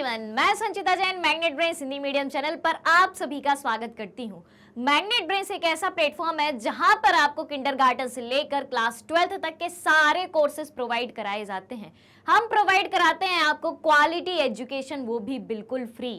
everyone मैं Sanchita Jain magnet brain Hindi medium channel पर आप सभी का स्वागत करती हूं मैग्नेट ब्रेन एक ऐसा प्लेटफॉर्म है जहां पर आपको किंडर से लेकर क्लास ट्वेल्थ तक के सारे कोर्सेज प्रोवाइड कराए जाते हैं हम प्रोवाइड कराते हैं आपको क्वालिटी एजुकेशन वो भी बिल्कुल फ्री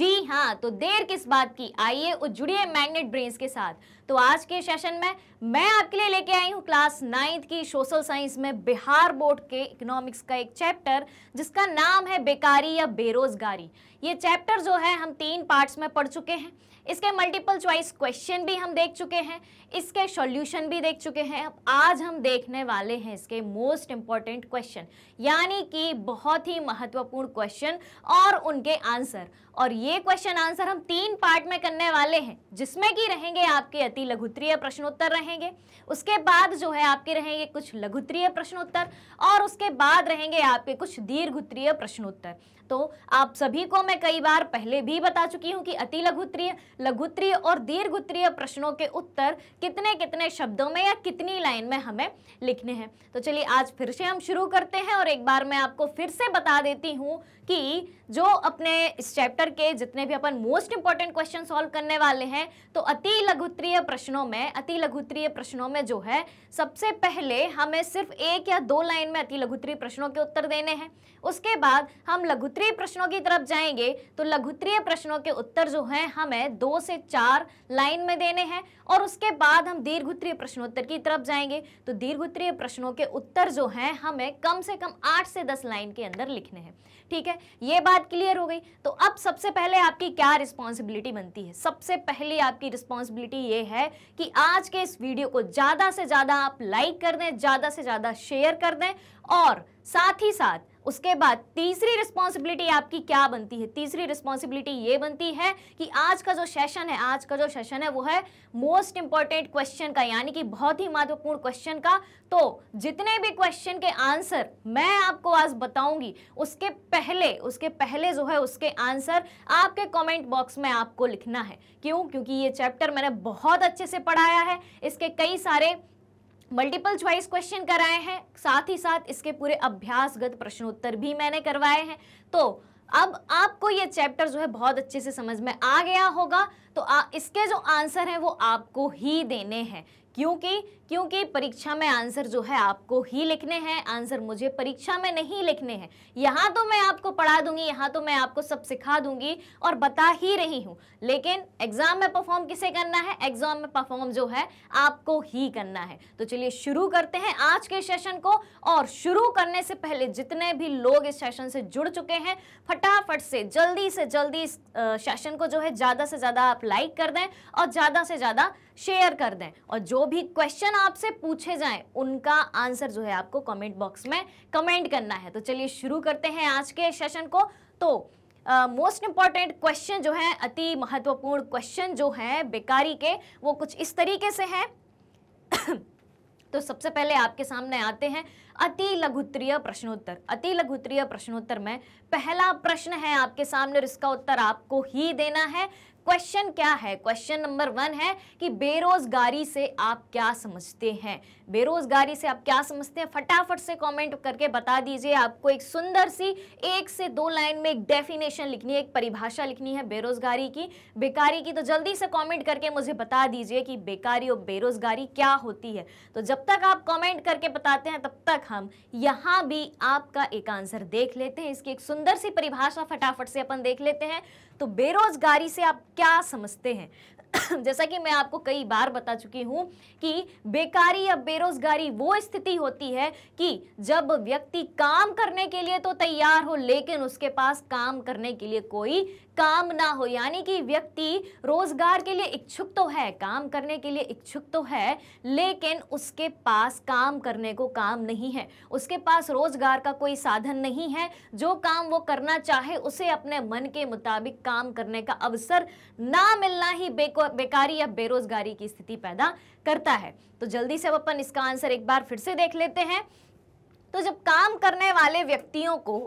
जी हाँ तो देर किस बात की आइए और जुड़िए मैग्नेट ब्रेन्स के साथ तो आज के सेशन में मैं आपके लिए लेके आई हूँ क्लास नाइन्थ की सोशल साइंस में बिहार बोर्ड के इकोनॉमिक्स का एक चैप्टर जिसका नाम है बेकारी या बेरोजगारी ये चैप्टर जो है हम तीन पार्ट्स में पढ़ चुके हैं इसके मल्टीपल चॉइस क्वेश्चन भी हम देख चुके हैं इसके सॉल्यूशन भी देख चुके हैं अब आज हम देखने वाले हैं इसके मोस्ट इंपॉर्टेंट क्वेश्चन यानी कि बहुत ही महत्वपूर्ण क्वेश्चन और उनके आंसर और ये क्वेश्चन आंसर हम तीन पार्ट में करने वाले हैं जिसमें कि रहेंगे आपके अति लघुत्रीय प्रश्नोत्तर रहेंगे उसके बाद जो है आपके रहेंगे कुछ लघुत्रीय प्रश्नोत्तर और उसके बाद रहेंगे आपके कुछ दीर्घ उत्तरीय प्रश्नोत्तर तो आप सभी को मैं कई बार पहले भी बता चुकी हूँ कि अति लघुत्रीय लघुत्रीय और दीर्घुत्रीय प्रश्नों के उत्तर कितने कितने शब्दों में या कितनी लाइन में हमें लिखने हैं तो चलिए आज फिर से हम शुरू करते हैं और एक बार मैं आपको फिर से बता देती हूँ कि जो अपने इस चैप्टर के जितने भी अपन मोस्ट इंपॉर्टेंट क्वेश्चन सॉल्व करने वाले हैं तो अति लघुत्रीय प्रश्नों में अति लघुत्रीय प्रश्नों में जो है सबसे पहले हमें सिर्फ एक या दो लाइन में अति लघुत्तरीय प्रश्नों के उत्तर देने हैं उसके बाद हम लघुत्तरीय प्रश्नों की तरफ जाएंगे तो लघुत्रीय प्रश्नों के उत्तर जो हैं हमें दो से चार लाइन में देने हैं और उसके बाद हम दीर्घोत्तरीय प्रश्नोत्तर की तरफ जाएंगे तो दीर्घोत्तरीय प्रश्नों के उत्तर जो हैं हमें कम से कम आठ से दस लाइन के अंदर लिखने हैं ठीक है ये बात क्लियर हो गई तो अब सबसे पहले आपकी क्या रिस्पॉन्सिबिलिटी बनती है सबसे पहले आपकी रिस्पॉन्सिबिलिटी ये है कि आज के इस वीडियो को ज़्यादा से ज़्यादा आप लाइक कर दें ज़्यादा से ज़्यादा शेयर कर दें और साथ ही साथ उसके बाद तीसरी रिस्पॉन्सिबिलिटी आपकी क्या बनती है तीसरी रिस्पॉन्सिबिलिटी ये बनती है कि आज का जो सेशन है आज का जो सेशन है वो है मोस्ट इंपॉर्टेंट क्वेश्चन का यानी कि बहुत ही महत्वपूर्ण क्वेश्चन का तो जितने भी क्वेश्चन के आंसर मैं आपको आज बताऊंगी उसके पहले उसके पहले जो है उसके आंसर आपके कॉमेंट बॉक्स में आपको लिखना है क्यों क्योंकि ये चैप्टर मैंने बहुत अच्छे से पढ़ाया है इसके कई सारे मल्टीपल च्वाइस क्वेश्चन कराए हैं साथ ही साथ इसके पूरे अभ्यासगत प्रश्नोत्तर भी मैंने करवाए हैं तो अब आपको ये चैप्टर जो है बहुत अच्छे से समझ में आ गया होगा तो आ, इसके जो आंसर हैं वो आपको ही देने हैं क्योंकि क्योंकि परीक्षा में आंसर जो है आपको ही लिखने हैं आंसर मुझे परीक्षा में नहीं लिखने हैं यहाँ तो मैं आपको पढ़ा दूंगी यहाँ तो मैं आपको सब सिखा दूंगी और बता ही रही हूँ लेकिन एग्जाम में परफॉर्म किसे करना है एग्जाम में परफॉर्म जो है आपको ही करना है तो चलिए शुरू करते हैं आज के सेशन को और शुरू करने से पहले जितने भी लोग इस सेशन से जुड़ चुके हैं फटाफट से जल्दी से जल्दी इस सेशन को जो है ज़्यादा से ज़्यादा आप लाइक कर दें और ज़्यादा से ज़्यादा शेयर कर दें और जो भी क्वेश्चन आपसे पूछे जाएं उनका आंसर जो है आपको कमेंट बॉक्स में कमेंट करना है तो चलिए शुरू करते हैं आज के सेशन को तो मोस्ट इंपॉर्टेंट क्वेश्चन जो है अति महत्वपूर्ण क्वेश्चन जो है बेकारी के वो कुछ इस तरीके से है तो सबसे पहले आपके सामने आते हैं अति लघुत्रीय प्रश्नोत्तर अति लघुत्रीय प्रश्नोत्तर में पहला प्रश्न है आपके सामने और इसका उत्तर आपको ही देना है क्वेश्चन क्या है क्वेश्चन नंबर वन है कि बेरोजगारी से आप क्या समझते हैं बेरोजगारी से आप क्या समझते हैं फटाफट से कमेंट करके बता दीजिए आपको एक सुंदर सी एक से दो लाइन में एक डेफिनेशन लिखनी है एक परिभाषा लिखनी है बेरोजगारी की बेकारी की तो जल्दी से कमेंट करके मुझे बता दीजिए कि बेकारी और बेरोजगारी क्या होती है तो जब तक आप कमेंट करके बताते हैं तब तक हम यहाँ भी आपका एक आंसर देख लेते हैं इसकी एक सुंदर सी परिभाषा फटाफट से अपन देख लेते हैं तो बेरोजगारी से आप क्या समझते हैं जैसा कि मैं आपको कई बार बता चुकी हूं कि बेकारी या बेरोजगारी वो स्थिति होती है कि जब व्यक्ति काम करने के लिए तो तैयार हो लेकिन उसके पास काम करने के लिए कोई काम ना हो यानी कि व्यक्ति रोजगार के लिए इच्छुक तो है काम करने के लिए इच्छुक तो है लेकिन उसके पास काम करने को काम नहीं है उसके पास रोजगार का कोई साधन नहीं है जो काम वो करना चाहे उसे अपने मन के मुताबिक काम करने का अवसर ना मिलना ही बेकारी या बेरोजगारी की स्थिति पैदा करता है तो जल्दी से अब अपन इसका आंसर एक बार फिर से देख लेते हैं तो जब काम करने वाले व्यक्तियों को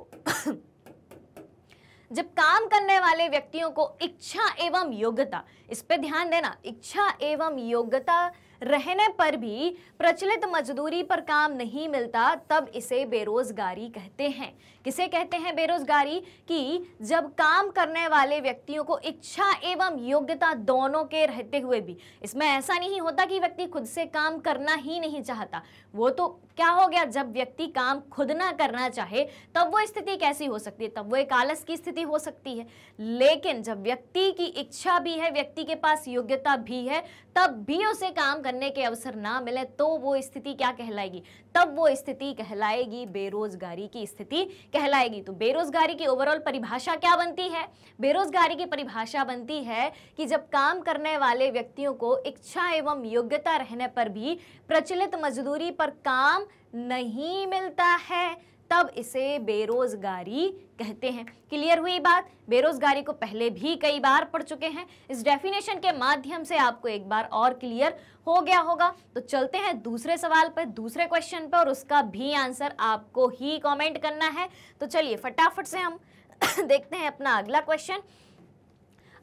जब काम करने वाले व्यक्तियों को इच्छा एवं योग्यता इस पर ध्यान देना इच्छा एवं योग्यता रहने पर भी प्रचलित मजदूरी पर काम नहीं मिलता तब इसे बेरोजगारी कहते हैं किसे कहते हैं बेरोजगारी कि जब काम करने वाले व्यक्तियों को इच्छा एवं योग्यता दोनों के रहते हुए भी इसमें ऐसा नहीं होता कि व्यक्ति खुद से काम करना ही नहीं चाहता वो तो क्या हो गया जब व्यक्ति काम खुद ना करना चाहे तब वो स्थिति कैसी हो सकती है तब वो एक आलस की स्थिति हो सकती है लेकिन जब व्यक्ति की इच्छा भी है व्यक्ति के पास योग्यता भी है तब भी उसे काम करने के अवसर ना मिले तो वो स्थिति क्या कहलाएगी तब वो स्थिति कहलाएगी बेरोजगारी की स्थिति कहलाएगी तो बेरोजगारी की ओवरऑल परिभाषा क्या बनती है बेरोजगारी की परिभाषा बनती है कि जब काम करने वाले व्यक्तियों को इच्छा एवं योग्यता रहने पर भी प्रचलित मजदूरी पर काम नहीं मिलता है तब इसे बेरोजगारी कहते हैं क्लियर हुई बात बेरोजगारी को पहले भी कई बार पढ़ चुके हैं इस डेफिनेशन के माध्यम से आपको एक बार और क्लियर हो गया होगा तो चलते हैं दूसरे सवाल पर दूसरे क्वेश्चन पर और उसका भी आंसर आपको ही कमेंट करना है तो चलिए फटाफट से हम देखते हैं अपना अगला क्वेश्चन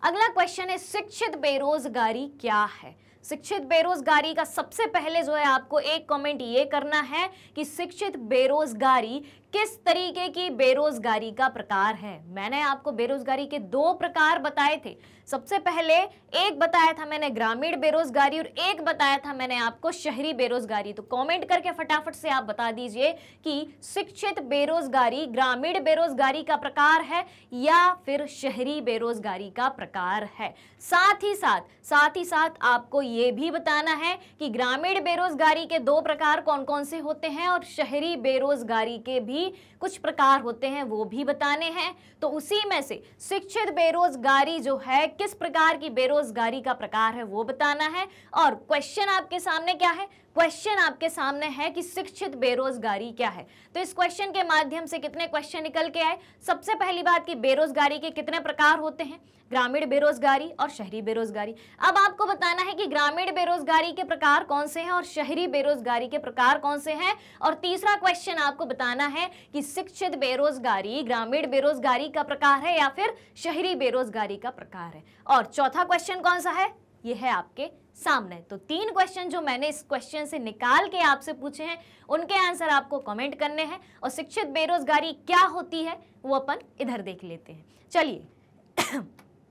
अगला क्वेश्चन है शिक्षित बेरोजगारी क्या है शिक्षित बेरोजगारी का सबसे पहले जो है आपको एक कमेंट ये करना है कि शिक्षित बेरोजगारी किस तरीके की बेरोजगारी का प्रकार है मैंने आपको बेरोजगारी के दो प्रकार बताए थे सबसे पहले एक बताया था मैंने ग्रामीण बेरोजगारी और एक बताया था मैंने आपको शहरी बेरोजगारी तो कमेंट करके फटाफट से आप बता दीजिए कि शिक्षित बेरोजगारी ग्रामीण बेरोजगारी का प्रकार है या फिर शहरी बेरोजगारी का प्रकार है साथ ही साथ साथ ही साथ आपको ये भी बताना है कि ग्रामीण बेरोजगारी के दो प्रकार कौन कौन से होते हैं और शहरी बेरोजगारी के भी นี้ कुछ प्रकार होते हैं वो भी बताने हैं तो उसी में से शिक्षित बेरोजगारी जो है किस प्रकार की बेरोजगारी का प्रकार है वो बताना है और क्वेश्चन आपके सामने क्या है क्वेश्चन आपके सामने है कि शिक्षित बेरोजगारी क्या है तो इस क्वेश्चन के माध्यम से कितने क्वेश्चन निकल के आए सबसे पहली बात कि बेरोजगारी के कितने प्रकार होते हैं ग्रामीण बेरोजगारी और शहरी बेरोजगारी अब आपको बताना है कि ग्रामीण बेरोजगारी के प्रकार कौन से हैं और शहरी बेरोजगारी के प्रकार कौन से हैं और तीसरा क्वेश्चन आपको बताना है कि शिक्षित बेरोजगारी ग्रामीण बेरोजगारी का प्रकार है या फिर शहरी बेरोजगारी का प्रकार है और चौथा क्वेश्चन कौन सा है ये है आपके सामने तो तीन क्वेश्चन जो मैंने इस क्वेश्चन से निकाल के आपसे पूछे हैं उनके आंसर आपको कमेंट करने हैं और शिक्षित बेरोजगारी क्या होती है वो अपन इधर देख लेते हैं चलिए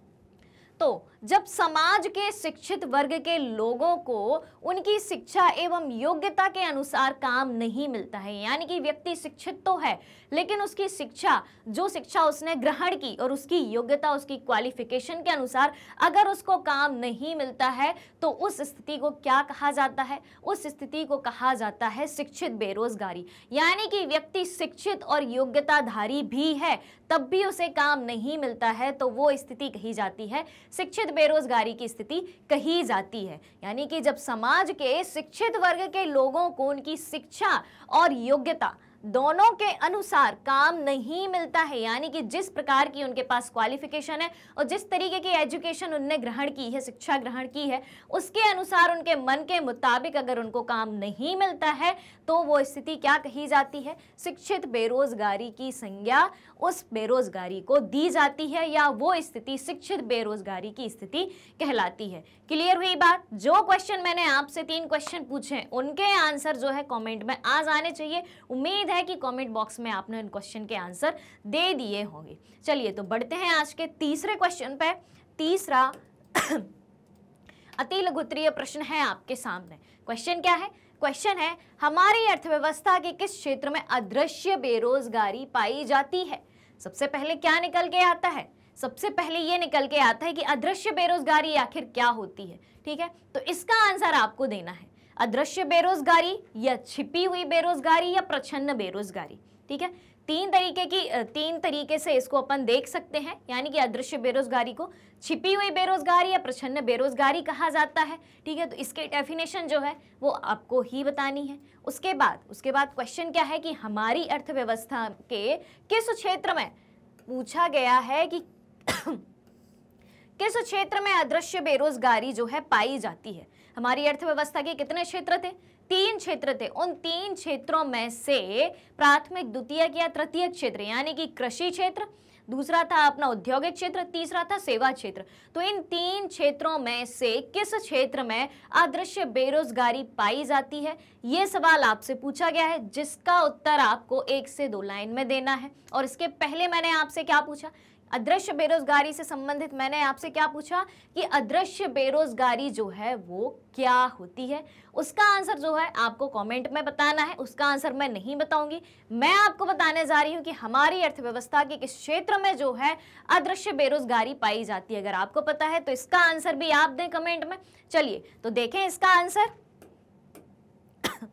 तो जब समाज के शिक्षित वर्ग के लोगों को उनकी शिक्षा एवं योग्यता के अनुसार काम नहीं मिलता है यानी कि व्यक्ति शिक्षित तो है लेकिन उसकी शिक्षा जो शिक्षा उसने ग्रहण की और उसकी योग्यता उसकी क्वालिफिकेशन के अनुसार अगर उसको काम नहीं मिलता है तो उस स्थिति को क्या कहा जाता है उस स्थिति को कहा जाता है शिक्षित बेरोजगारी यानी कि व्यक्ति शिक्षित और योग्यताधारी भी है तब भी उसे काम नहीं मिलता है तो वो स्थिति कही जाती है शिक्षित बेरोजगारी की स्थिति कही जाती है यानी कि जब समाज के शिक्षित वर्ग के लोगों को उनकी शिक्षा और योग्यता दोनों के अनुसार काम नहीं मिलता है यानी कि जिस प्रकार की उनके पास क्वालिफिकेशन है और जिस तरीके की एजुकेशन उनने ग्रहण की है शिक्षा ग्रहण की है उसके अनुसार उनके मन के मुताबिक अगर उनको काम नहीं मिलता है तो वो स्थिति क्या कही जाती है शिक्षित बेरोजगारी की संज्ञा उस बेरोजगारी को दी जाती है या वो स्थिति शिक्षित बेरोजगारी की स्थिति कहलाती है क्लियर हुई बात जो क्वेश्चन मैंने आपसे तीन क्वेश्चन पूछे उनके आंसर जो है कॉमेंट में आज आने चाहिए उम्मीद है कि कमेंट बॉक्स में आपने इन क्वेश्चन के आंसर दे दिए होंगे चलिए तो बढ़ते हैं आज के तीसरे क्वेश्चन पे तीसरा अति लघुत्रीय प्रश्न है आपके सामने क्वेश्चन क्या है क्वेश्चन है हमारी अर्थव्यवस्था के किस क्षेत्र में अदृश्य बेरोजगारी पाई जाती है सबसे पहले क्या निकल के आता है सबसे पहले ये निकल के आता है कि अदृश्य बेरोजगारी आखिर क्या होती है ठीक है तो इसका आंसर आपको देना है अदृश्य बेरोजगारी या छिपी हुई बेरोजगारी या प्रछन्न बेरोजगारी ठीक है तीन तरीके की तीन तरीके से इसको अपन देख सकते हैं यानी कि अदृश्य बेरोजगारी को छिपी हुई बेरोजगारी या प्रछन्न बेरोजगारी कहा जाता है ठीक है तो इसके डेफिनेशन जो है वो आपको ही बतानी है उसके बाद उसके बाद क्वेश्चन क्या है कि हमारी अर्थव्यवस्था के किस क्षेत्र में पूछा गया है कि किस क्षेत्र में अदृश्य बेरोजगारी जो है पाई जाती है हमारी अर्थव्यवस्था के कितने क्षेत्र थे तीन क्षेत्र थे उन तीन क्षेत्रों में से प्राथमिक द्वितीय या तृतीय क्षेत्र यानी कि कृषि क्षेत्र दूसरा था अपना औद्योगिक क्षेत्र तीसरा था सेवा क्षेत्र तो इन तीन क्षेत्रों में से किस क्षेत्र में अदृश्य बेरोजगारी पाई जाती है ये सवाल आपसे पूछा गया है जिसका उत्तर आपको एक से दो लाइन में देना है और इसके पहले मैंने आपसे क्या पूछा अदृश्य बेरोजगारी से संबंधित मैंने आपसे क्या पूछा कि अदृश्य बेरोजगारी जो है वो क्या होती है उसका आंसर जो है आपको कमेंट में बताना है उसका आंसर मैं नहीं बताऊंगी मैं आपको बताने जा रही हूं कि हमारी अर्थव्यवस्था के किस क्षेत्र में जो है अदृश्य बेरोजगारी पाई जाती है अगर आपको पता है तो इसका आंसर भी आप दें कमेंट में चलिए तो देखें इसका आंसर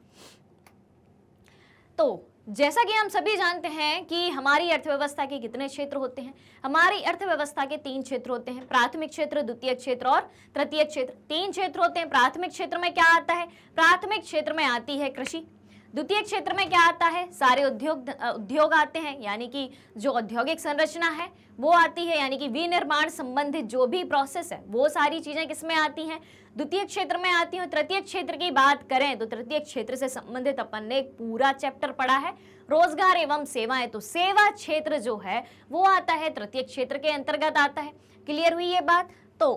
तो जैसा कि हम सभी जानते हैं कि हमारी अर्थव्यवस्था के कितने क्षेत्र होते हैं हमारी अर्थव्यवस्था के तीन क्षेत्र होते हैं प्राथमिक क्षेत्र द्वितीय क्षेत्र और तृतीय क्षेत्र तीन क्षेत्र होते हैं प्राथमिक क्षेत्र में क्या आता है प्राथमिक क्षेत्र में आती है कृषि द्वितीय क्षेत्र में क्या आता है सारे उद्योग उद्योग आते हैं यानी कि जो औद्योगिक संरचना है वो आती है यानी कि विनिर्माण संबंधित जो भी प्रोसेस है वो सारी चीजें किसमें आती हैं द्वितीय क्षेत्र में आती हूँ तृतीय क्षेत्र की बात करें तो तृतीय क्षेत्र से संबंधित अपन ने एक पूरा चैप्टर पढ़ा है रोजगार एवं सेवाएं तो सेवा क्षेत्र जो है वो आता है तृतीय क्षेत्र के अंतर्गत आता है क्लियर हुई ये बात तो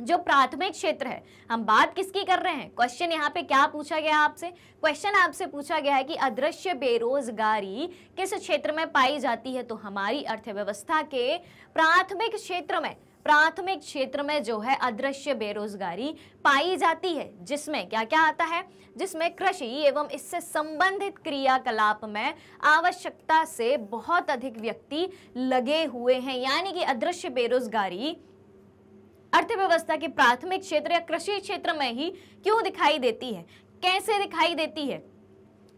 जो प्राथमिक क्षेत्र है हम बात किसकी कर रहे हैं क्वेश्चन यहाँ पे क्या पूछा गया आपसे क्वेश्चन आपसे पूछा गया है कि अदृश्य बेरोजगारी किस क्षेत्र में पाई जाती है तो हमारी अर्थव्यवस्था के प्राथमिक क्षेत्र में प्राथमिक क्षेत्र में जो है अदृश्य बेरोजगारी पाई जाती है जिसमें क्या क्या आता है जिसमें कृषि एवं इससे संबंधित क्रियाकलाप में आवश्यकता से बहुत अधिक व्यक्ति लगे हुए हैं यानी कि अदृश्य बेरोजगारी अर्थव्यवस्था के प्राथमिक क्षेत्र या कृषि क्षेत्र में ही क्यों दिखाई देती है कैसे दिखाई देती है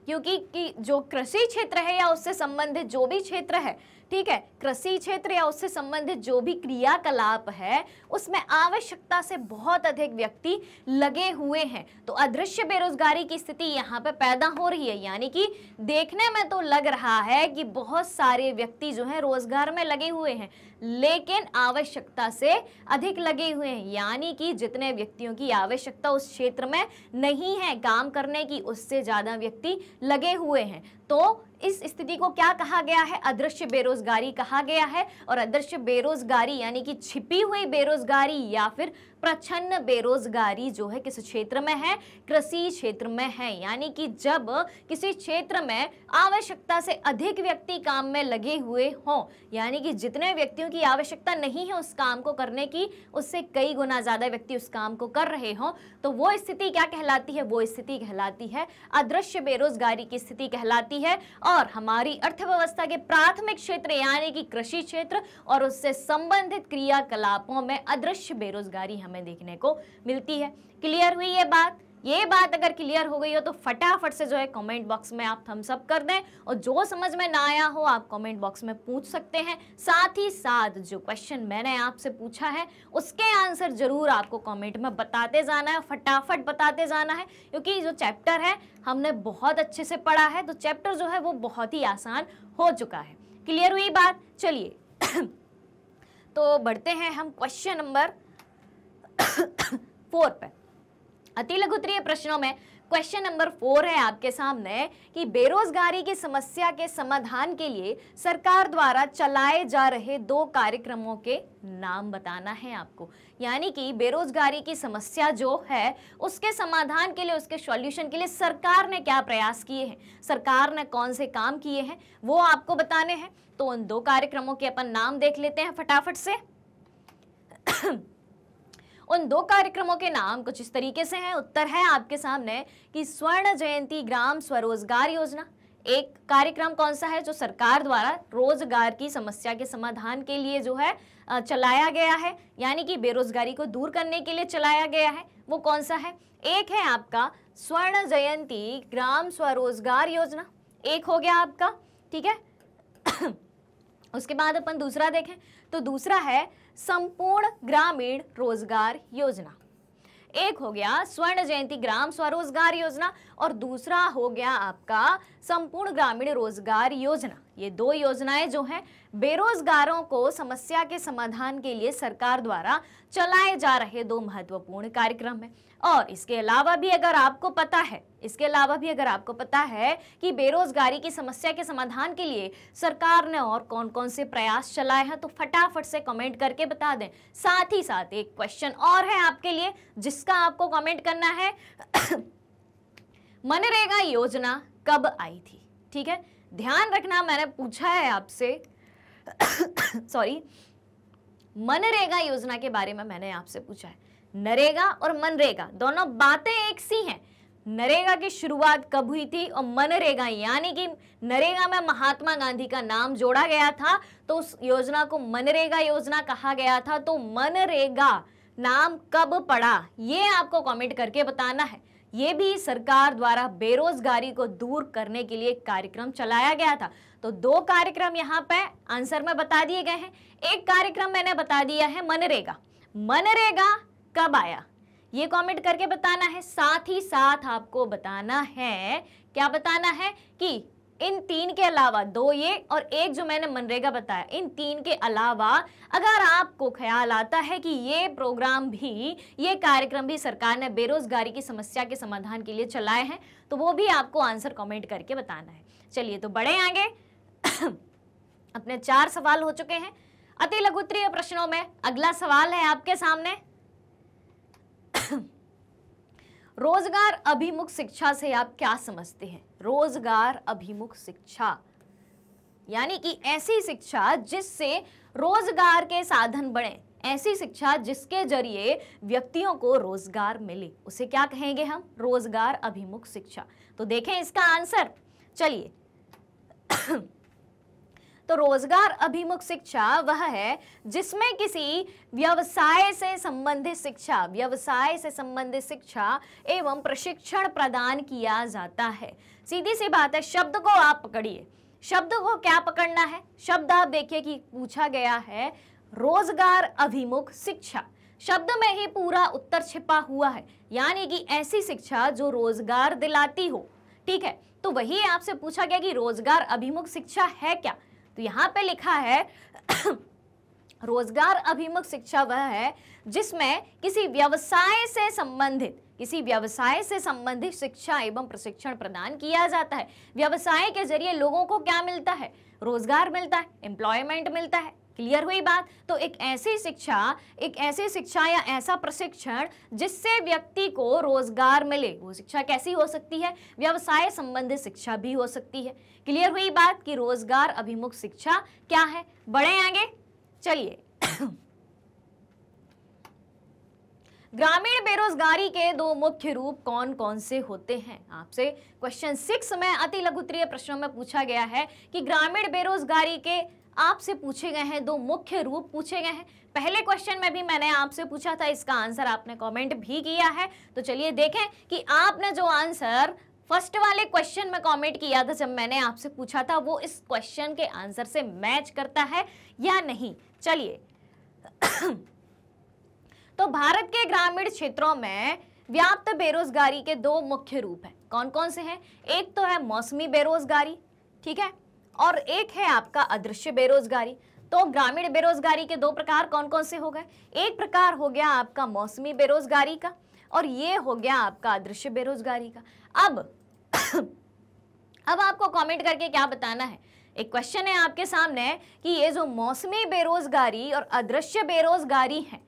क्योंकि कि जो कृषि क्षेत्र है या उससे संबंधित जो भी क्षेत्र है ठीक है कृषि क्षेत्र या उससे संबंधित जो भी क्रियाकलाप है उसमें आवश्यकता से बहुत अधिक व्यक्ति लगे हुए हैं तो अदृश्य बेरोजगारी की स्थिति यहाँ पे पैदा हो रही है यानी कि देखने में तो लग रहा है कि बहुत सारे व्यक्ति जो है रोजगार में लगे हुए हैं लेकिन आवश्यकता से अधिक लगे हुए हैं यानी कि जितने व्यक्तियों की आवश्यकता उस क्षेत्र में नहीं है काम करने की उससे ज़्यादा व्यक्ति लगे हुए हैं तो इस स्थिति को क्या कहा गया है अदृश्य बेरोजगारी कहा गया है और अदृश्य बेरोजगारी यानी कि छिपी हुई बेरोजगारी या फिर प्रछन्न बेरोजगारी जो है किस क्षेत्र में है कृषि क्षेत्र में है यानी कि जब किसी क्षेत्र में आवश्यकता से अधिक व्यक्ति काम में लगे हुए हों यानी कि जितने व्यक्तियों की आवश्यकता नहीं है उस काम को करने की उससे कई गुना ज्यादा व्यक्ति उस काम को कर रहे हों तो वो स्थिति क्या कहलाती है वो स्थिति कहलाती है अदृश्य बेरोजगारी की स्थिति कहलाती है और हमारी अर्थव्यवस्था के प्राथमिक क्षेत्र यानी कि कृषि क्षेत्र और उससे संबंधित क्रियाकलापों में अदृश्य बेरोजगारी हमें देखने को मिलती है क्लियर हुई ये बात ये बात अगर क्लियर हो गई हो तो फटाफट से जो है कमेंट बॉक्स में आप थम्स अप कर दें और जो समझ में ना आया हो आप कमेंट बॉक्स में पूछ सकते हैं साथ ही साथ जो क्वेश्चन मैंने आपसे पूछा है उसके आंसर जरूर आपको कमेंट में बताते जाना है फटाफट बताते जाना है क्योंकि जो चैप्टर है हमने बहुत अच्छे से पढ़ा है तो चैप्टर जो है वो बहुत ही आसान हो चुका है क्लियर हुई बात चलिए तो बढ़ते हैं हम क्वेश्चन नंबर फोर पर अति लघुतरीय प्रश्नों में क्वेश्चन नंबर फोर है आपके सामने कि बेरोजगारी की समस्या के समाधान के लिए सरकार द्वारा चलाए जा रहे दो कार्यक्रमों के नाम बताना है आपको यानी कि बेरोजगारी की समस्या जो है उसके समाधान के लिए उसके सॉल्यूशन के लिए सरकार ने क्या प्रयास किए हैं सरकार ने कौन से काम किए हैं वो आपको बताने हैं तो उन दो कार्यक्रमों के अपन नाम देख लेते हैं फटाफट से उन दो कार्यक्रमों के नाम कुछ इस तरीके से हैं उत्तर है आपके सामने कि स्वर्ण जयंती ग्राम स्वरोजगार योजना एक कार्यक्रम कौन सा है जो सरकार द्वारा रोजगार की समस्या के समाधान के लिए जो है चलाया गया है यानी कि बेरोजगारी को दूर करने के लिए चलाया गया है वो कौन सा है एक है आपका स्वर्ण जयंती ग्राम स्वरोजगार योजना एक हो गया आपका ठीक है उसके बाद अपन दूसरा देखें तो दूसरा है संपूर्ण ग्रामीण रोजगार योजना एक हो गया स्वर्ण जयंती ग्राम स्वरोजगार योजना और दूसरा हो गया आपका संपूर्ण ग्रामीण रोजगार योजना ये दो योजनाएं जो हैं बेरोजगारों को समस्या के समाधान के लिए सरकार द्वारा चलाए जा रहे दो महत्वपूर्ण कार्यक्रम हैं और इसके अलावा भी अगर आपको पता है इसके अलावा भी अगर आपको पता है कि बेरोजगारी की समस्या के समाधान के लिए सरकार ने और कौन कौन से प्रयास चलाए हैं तो फटाफट से कमेंट करके बता दें साथ ही साथ एक क्वेश्चन और है आपके लिए जिसका आपको कमेंट करना है मनरेगा योजना कब आई थी ठीक है ध्यान रखना मैंने पूछा है आपसे सॉरी मनरेगा योजना के बारे में मैंने आपसे पूछा है नरेगा और मनरेगा दोनों बातें एक सी हैं नरेगा की शुरुआत कब हुई थी और मनरेगा यानी कि नरेगा में महात्मा गांधी का नाम जोड़ा गया था तो उस योजना को मनरेगा योजना कहा गया था तो मनरेगा नाम कब पड़ा ये आपको कमेंट करके बताना है ये भी सरकार द्वारा बेरोजगारी को दूर करने के लिए कार्यक्रम चलाया गया था तो दो कार्यक्रम यहाँ पे आंसर में बता दिए गए हैं एक कार्यक्रम मैंने बता दिया है मनरेगा मनरेगा कब आया ये कमेंट करके बताना है साथ ही साथ आपको बताना है क्या बताना है कि इन तीन के अलावा दो ये और एक जो मैंने मनरेगा बताया इन तीन के अलावा अगर आपको ख्याल आता है कि ये प्रोग्राम भी ये कार्यक्रम भी सरकार ने बेरोजगारी की समस्या के समाधान के लिए चलाए हैं तो वो भी आपको आंसर कमेंट करके बताना है चलिए तो बढ़े आगे अपने चार सवाल हो चुके हैं अति लघुत्रीय प्रश्नों में अगला सवाल है आपके सामने रोजगार अभिमुख शिक्षा से आप क्या समझते हैं रोजगार अभिमुख शिक्षा यानी कि ऐसी शिक्षा जिससे रोजगार के साधन बढ़े ऐसी शिक्षा जिसके जरिए व्यक्तियों को रोजगार मिले उसे क्या कहेंगे हम रोजगार अभिमुख शिक्षा तो देखें इसका आंसर चलिए तो रोजगार अभिमुख शिक्षा वह है जिसमें किसी व्यवसाय से संबंधित शिक्षा व्यवसाय से संबंधित शिक्षा एवं प्रशिक्षण प्रदान किया जाता है सीधी सी बात है शब्द को आप पकड़िए शब्द को क्या पकड़ना है शब्द आप देखिए कि पूछा गया है रोजगार अभिमुख शिक्षा शब्द में ही पूरा उत्तर छिपा हुआ है यानी कि ऐसी शिक्षा जो रोजगार दिलाती हो ठीक है तो वही आपसे पूछा गया कि रोजगार अभिमुख शिक्षा है क्या तो यहाँ पे लिखा है रोजगार अभिमुख शिक्षा वह है जिसमें किसी व्यवसाय से संबंधित किसी व्यवसाय से संबंधित शिक्षा एवं प्रशिक्षण प्रदान किया जाता है व्यवसाय के जरिए लोगों को क्या मिलता है रोजगार मिलता है एम्प्लॉयमेंट मिलता है क्लियर हुई बात तो एक ऐसी शिक्षा एक ऐसी शिक्षा या ऐसा प्रशिक्षण जिससे व्यक्ति को रोजगार मिले वो शिक्षा कैसी हो सकती है व्यवसाय संबंधित शिक्षा भी हो सकती है क्लियर हुई बात कि रोजगार अभिमुख शिक्षा क्या है बढ़े आगे चलिए ग्रामीण बेरोजगारी के दो मुख्य रूप कौन कौन से होते हैं आपसे क्वेश्चन सिक्स में अति लघुत्रीय प्रश्नों में पूछा गया है कि ग्रामीण बेरोजगारी के आपसे पूछे गए हैं दो मुख्य रूप पूछे गए हैं पहले क्वेश्चन में भी मैंने आपसे पूछा था इसका आंसर आपने कमेंट भी किया है तो चलिए देखें कि आपने जो आंसर फर्स्ट वाले क्वेश्चन में कमेंट किया था जब मैंने आपसे पूछा था वो इस क्वेश्चन के आंसर से मैच करता है या नहीं चलिए तो भारत के ग्रामीण क्षेत्रों में व्याप्त बेरोजगारी के दो मुख्य रूप हैं कौन कौन से हैं एक तो है मौसमी बेरोजगारी ठीक है और एक है आपका अदृश्य बेरोजगारी तो ग्रामीण बेरोजगारी के दो प्रकार कौन कौन से हो गए एक प्रकार हो गया आपका मौसमी बेरोजगारी का और ये हो गया आपका अदृश्य बेरोजगारी का अब अब आपको कमेंट करके क्या बताना है एक क्वेश्चन है आपके सामने कि ये जो मौसमी बेरोजगारी और अदृश्य बेरोजगारी है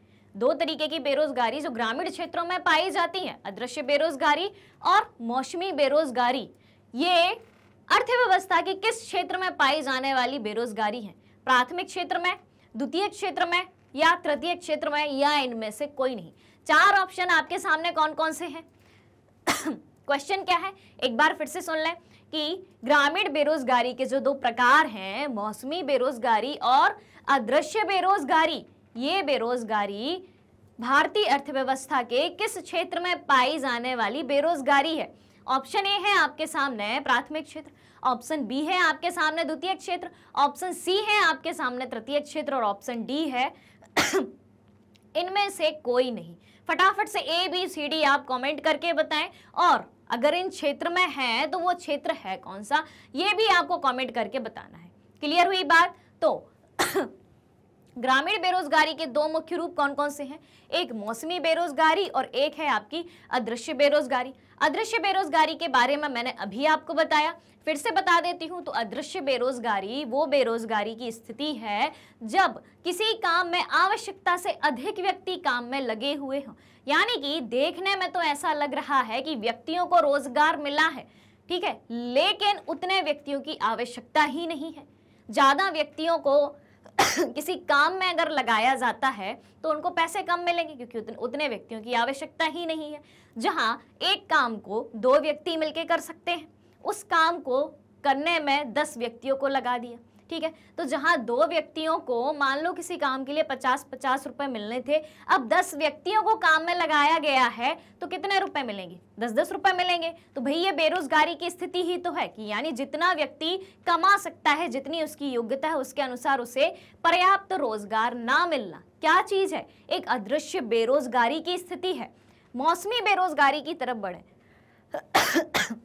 दो तरीके की बेरोजगारी जो ग्रामीण क्षेत्रों में पाई जाती है अदृश्य बेरोजगारी और मौसमी बेरोजगारी ये अर्थव्यवस्था के किस क्षेत्र में पाई जाने वाली बेरोजगारी है प्राथमिक क्षेत्र में द्वितीय क्षेत्र में या तृतीय क्षेत्र में या इनमें से कोई नहीं चार ऑप्शन आपके सामने कौन कौन से हैं क्वेश्चन क्या है एक बार फिर से सुन लें कि ग्रामीण बेरोजगारी के जो दो प्रकार हैं मौसमी बेरोजगारी और अदृश्य बेरोजगारी ये बेरोजगारी भारतीय अर्थव्यवस्था के किस क्षेत्र में पाई जाने वाली बेरोजगारी है ऑप्शन ए है आपके सामने प्राथमिक क्षेत्र ऑप्शन बी है आपके सामने द्वितीय क्षेत्र ऑप्शन सी है आपके सामने तृतीय क्षेत्र और ऑप्शन डी है इनमें से कोई नहीं फटाफट से ए बी सी डी आप कमेंट करके बताएं और अगर इन क्षेत्र में है तो वो क्षेत्र है कौन सा ये भी आपको कमेंट करके बताना है क्लियर हुई बात तो ग्रामीण बेरोजगारी के दो मुख्य रूप कौन कौन से हैं एक मौसमी बेरोजगारी और एक है आपकी अदृश्य बेरोजगारी अदृश्य बेरोजगारी के बारे में मैंने अभी आपको बताया फिर से बता देती हूँ तो अदृश्य बेरोजगारी वो बेरोजगारी की स्थिति है जब किसी काम में आवश्यकता से अधिक व्यक्ति काम में लगे हुए हों यानी कि देखने में तो ऐसा लग रहा है कि व्यक्तियों को रोजगार मिला है ठीक है लेकिन उतने व्यक्तियों की आवश्यकता ही नहीं है ज़्यादा व्यक्तियों को किसी काम में अगर लगाया जाता है तो उनको पैसे कम मिलेंगे क्योंकि उतने उतने व्यक्तियों की आवश्यकता ही नहीं है जहां एक काम को दो व्यक्ति मिलकर कर सकते हैं उस काम को करने में दस व्यक्तियों को लगा दिया ठीक है तो जहां दो व्यक्तियों को मान लो किसी काम के लिए पचास पचास रुपए मिलने थे अब दस व्यक्तियों को काम में लगाया गया है तो कितने रुपए मिलेंगे दस दस रुपए मिलेंगे तो भाई ये बेरोजगारी की स्थिति ही तो है कि यानी जितना व्यक्ति कमा सकता है जितनी उसकी योग्यता है उसके अनुसार उसे पर्याप्त रोजगार ना मिलना क्या चीज है एक अदृश्य बेरोजगारी की स्थिति है मौसमी बेरोजगारी की तरफ बढ़े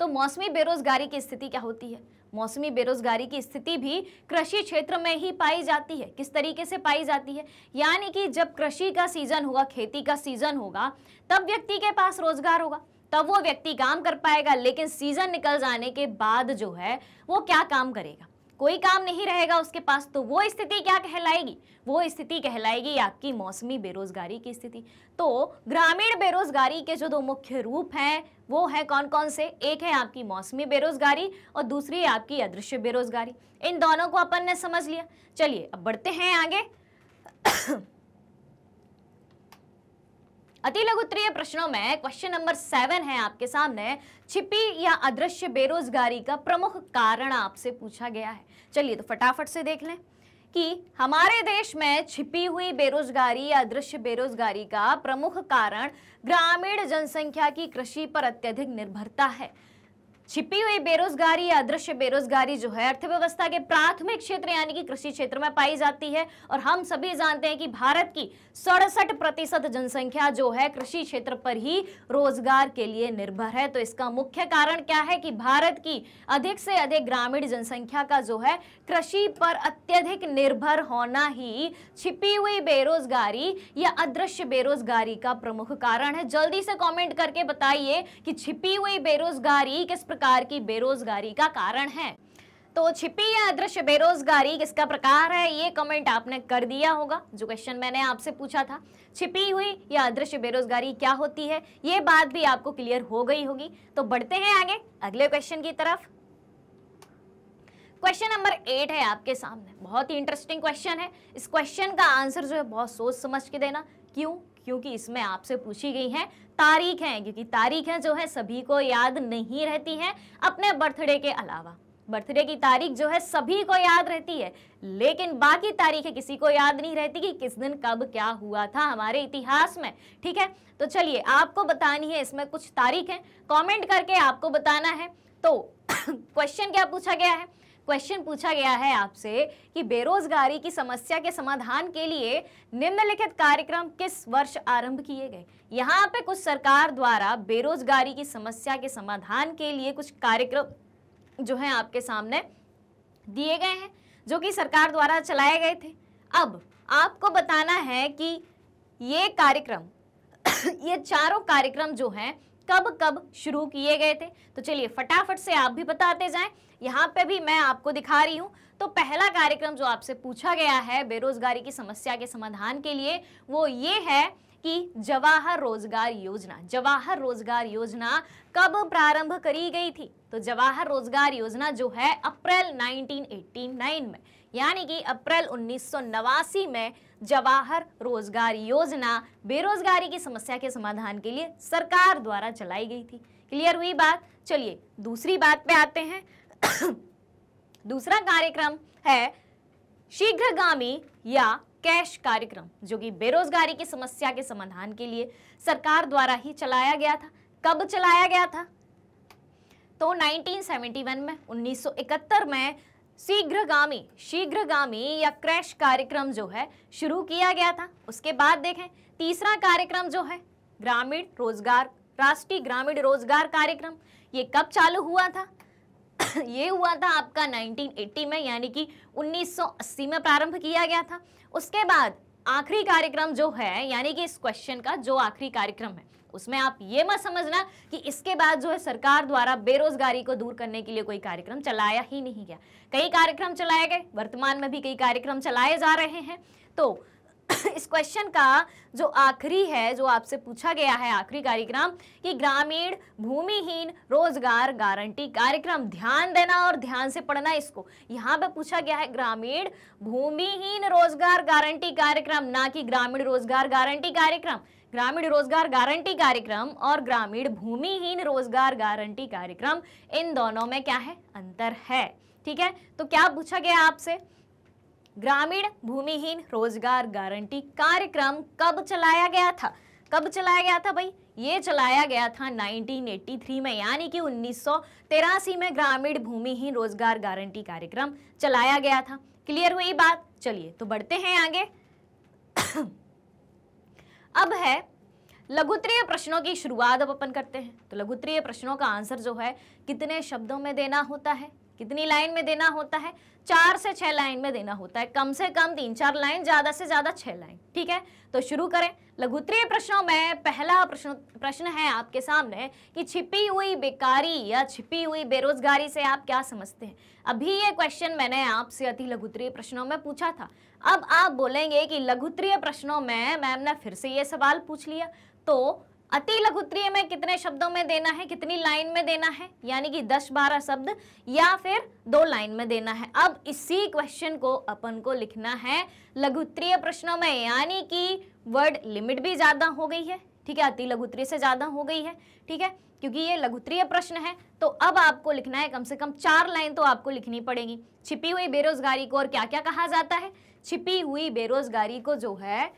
तो मौसमी बेरोजगारी की स्थिति क्या होती है मौसमी बेरोजगारी की स्थिति भी कृषि क्षेत्र में ही पाई जाती है किस तरीके से पाई जाती है यानी कि जब कृषि का सीजन होगा खेती का सीजन होगा तब व्यक्ति के पास रोजगार होगा तब वो व्यक्ति काम कर पाएगा लेकिन सीजन निकल जाने के बाद जो है वो क्या काम करेगा कोई काम नहीं रहेगा उसके पास तो वो स्थिति क्या कहलाएगी वो स्थिति कहलाएगी आपकी मौसमी बेरोजगारी की स्थिति तो ग्रामीण बेरोजगारी के जो दो मुख्य रूप हैं वो है कौन कौन से एक है आपकी मौसमी बेरोजगारी और दूसरी है आपकी अदृश्य बेरोजगारी इन दोनों को अपन ने समझ लिया चलिए अब बढ़ते हैं आगे अति लघुत्तरीय प्रश्नों में क्वेश्चन नंबर सेवन है आपके सामने छिपी या अदृश्य बेरोजगारी का प्रमुख कारण आपसे पूछा गया है चलिए तो फटाफट से देख लें कि हमारे देश में छिपी हुई बेरोजगारी या अदृश्य बेरोजगारी का प्रमुख कारण ग्रामीण जनसंख्या की कृषि पर अत्यधिक निर्भरता है छिपी हुई बेरोजगारी या अदृश्य बेरोजगारी जो है अर्थव्यवस्था के प्राथमिक क्षेत्र यानी कि कृषि क्षेत्र में पाई जाती है और हम सभी जानते हैं कि भारत की सड़सठ प्रतिशत जनसंख्या जो है कृषि क्षेत्र पर ही रोजगार के लिए निर्भर है तो इसका मुख्य कारण क्या है कि भारत की अधिक से अधिक ग्रामीण जनसंख्या का जो है कृषि पर अत्यधिक निर्भर होना ही छिपी हुई बेरोजगारी या अदृश्य बेरोजगारी का प्रमुख कारण है जल्दी से कॉमेंट करके बताइए कि छिपी हुई बेरोजगारी किस प्रकार की बेरोजगारी का कारण है तो छिपी या अदृश्य बेरोजगारी किसका प्रकार है ये कमेंट आपने कर दिया होगा जो क्वेश्चन मैंने आपसे पूछा था छिपी हुई या अदृश्य बेरोजगारी क्या होती है ये बात भी आपको क्लियर हो गई होगी तो बढ़ते हैं आगे अगले क्वेश्चन की तरफ क्वेश्चन नंबर एट है आपके सामने बहुत ही इंटरेस्टिंग क्वेश्चन है इस क्वेश्चन का आंसर जो है बहुत सोच समझ के देना क्यों क्योंकि इसमें आपसे पूछी गई है तारीखें क्योंकि तारीखें जो है सभी को याद नहीं रहती हैं अपने बर्थडे के अलावा बर्थडे की तारीख जो है सभी को याद रहती है लेकिन बाकी तारीखें किसी को याद नहीं रहती कि किस दिन कब क्या हुआ था हमारे इतिहास में ठीक है तो चलिए आपको बतानी है इसमें कुछ तारीखें कमेंट करके आपको बताना है तो क्वेश्चन क्या पूछा गया है क्वेश्चन पूछा गया है आपसे कि बेरोजगारी की समस्या के समाधान के लिए निम्नलिखित कार्यक्रम किस वर्ष आरंभ किए गए यहाँ पे कुछ सरकार द्वारा बेरोजगारी की समस्या के समाधान के लिए कुछ कार्यक्रम जो है आपके सामने दिए गए हैं जो कि सरकार द्वारा चलाए गए थे अब आपको बताना है कि ये कार्यक्रम ये चारों कार्यक्रम जो हैं कब कब शुरू किए गए थे तो चलिए फटाफट से आप भी बताते जाएं यहाँ पे भी मैं आपको दिखा रही हूँ तो पहला कार्यक्रम जो आपसे पूछा गया है बेरोजगारी की समस्या के समाधान के लिए वो ये है कि जवाहर रोजगार योजना जवाहर रोजगार योजना कब प्रारंभ करी गई थी तो जवाहर रोजगार योजना जो है अप्रैल 1989 में यानी कि अप्रैल उन्नीस में जवाहर रोजगार योजना बेरोजगारी की समस्या के समाधान के लिए सरकार द्वारा चलाई गई थी क्लियर हुई बात चलिए दूसरी बात पे आते हैं दूसरा कार्यक्रम है शीघ्रगामी या कैश कार्यक्रम जो कि बेरोजगारी की समस्या के समाधान के लिए सरकार द्वारा ही चलाया गया था कब चलाया गया था तो 1971 में 1971 में शीघ्रगामी शीघ्रगामी या क्रैश कार्यक्रम जो है शुरू किया गया था उसके बाद देखें तीसरा कार्यक्रम जो है ग्रामीण रोजगार राष्ट्रीय ग्रामीण रोजगार कार्यक्रम ये कब चालू हुआ था ये हुआ था आपका 1980 में यानी कि 1980 में प्रारंभ किया गया था उसके बाद आखिरी कार्यक्रम जो है यानी कि इस क्वेश्चन का जो आखिरी कार्यक्रम है उसमें आप ये मत समझना कि इसके बाद जो है सरकार द्वारा बेरोजगारी को दूर करने के लिए कोई कार्यक्रम चलाया ही नहीं गया कई कार्यक्रम चलाए गए वर्तमान में भी कई कार्यक्रम चलाए जा रहे हैं तो इस क्वेश्चन का जो आखिरी है जो आपसे पूछा गया है आखिरी कार्यक्रम कि ग्रामीण भूमिहीन रोजगार गारंटी कार्यक्रम ध्यान देना और ध्यान से पढ़ना इसको यहाँ पे पूछा गया है ग्रामीण भूमिहीन रोजगार गारंटी कार्यक्रम ना कि ग्रामीण रोजगार गारंटी कार्यक्रम ग्रामीण रोजगार गारंटी कार्यक्रम और ग्रामीण भूमिहीन रोजगार गारंटी कार्यक्रम इन दोनों में क्या है अंतर है ठीक है तो क्या पूछा गया आपसे ग्रामीण भूमिहीन रोजगार गारंटी कार्यक्रम कब चलाया गया था कब चलाया गया था भाई ये चलाया गया था 1983 में यानी कि उन्नीस में ग्रामीण भूमिहीन रोजगार गारंटी कार्यक्रम चलाया गया था क्लियर हुई बात चलिए तो बढ़ते हैं आगे अब है लघुत्रीय प्रश्नों की शुरुआत अब अपन करते हैं तो लघुत्रीय प्रश्नों का आंसर जो है कितने शब्दों में देना होता है कितनी लाइन में देना होता है चार से छह लाइन में देना होता है कम से कम तीन चार लाइन ज्यादा से ज्यादा छह लाइन ठीक है तो शुरू करें लघुत्तरीय प्रश्नों में पहला प्रश्न प्रश्न है आपके सामने कि छिपी हुई बेकारी या छिपी हुई बेरोजगारी से आप क्या समझते हैं अभी ये क्वेश्चन मैंने आपसे अति लघुत्तरीय प्रश्नों में पूछा था अब आप बोलेंगे कि लघुत्तरीय प्रश्नों में मैम ने फिर से ये सवाल पूछ लिया तो अति लघुत्रीय में कितने शब्दों में देना है कितनी लाइन में देना है यानी कि 10-12 शब्द या फिर दो लाइन में देना है अब इसी क्वेश्चन को अपन को लिखना है लघुत्रीय प्रश्नों में यानी कि वर्ड लिमिट भी ज़्यादा हो गई है ठीक है अति लघुत्रीय से ज़्यादा हो गई है ठीक है क्योंकि ये लघुत्रीय प्रश्न है तो अब आपको लिखना है कम से कम चार लाइन तो आपको लिखनी पड़ेगी छिपी हुई बेरोजगारी को और क्या क्या कहा जाता है छिपी हुई बेरोजगारी को जो है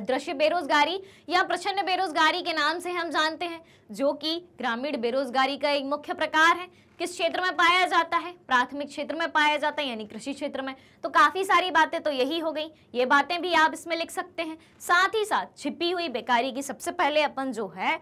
दृश्य बेरोजगारी या प्रचन्न बेरोजगारी के नाम से हम जानते हैं जो कि ग्रामीण बेरोजगारी का एक मुख्य प्रकार है किस क्षेत्र में पाया जाता है प्राथमिक क्षेत्र में पाया जाता है यानी कृषि क्षेत्र में तो काफ़ी सारी बातें तो यही हो गई ये बातें भी आप इसमें लिख सकते हैं साथ ही साथ छिपी हुई बेकारी की सबसे पहले अपन जो है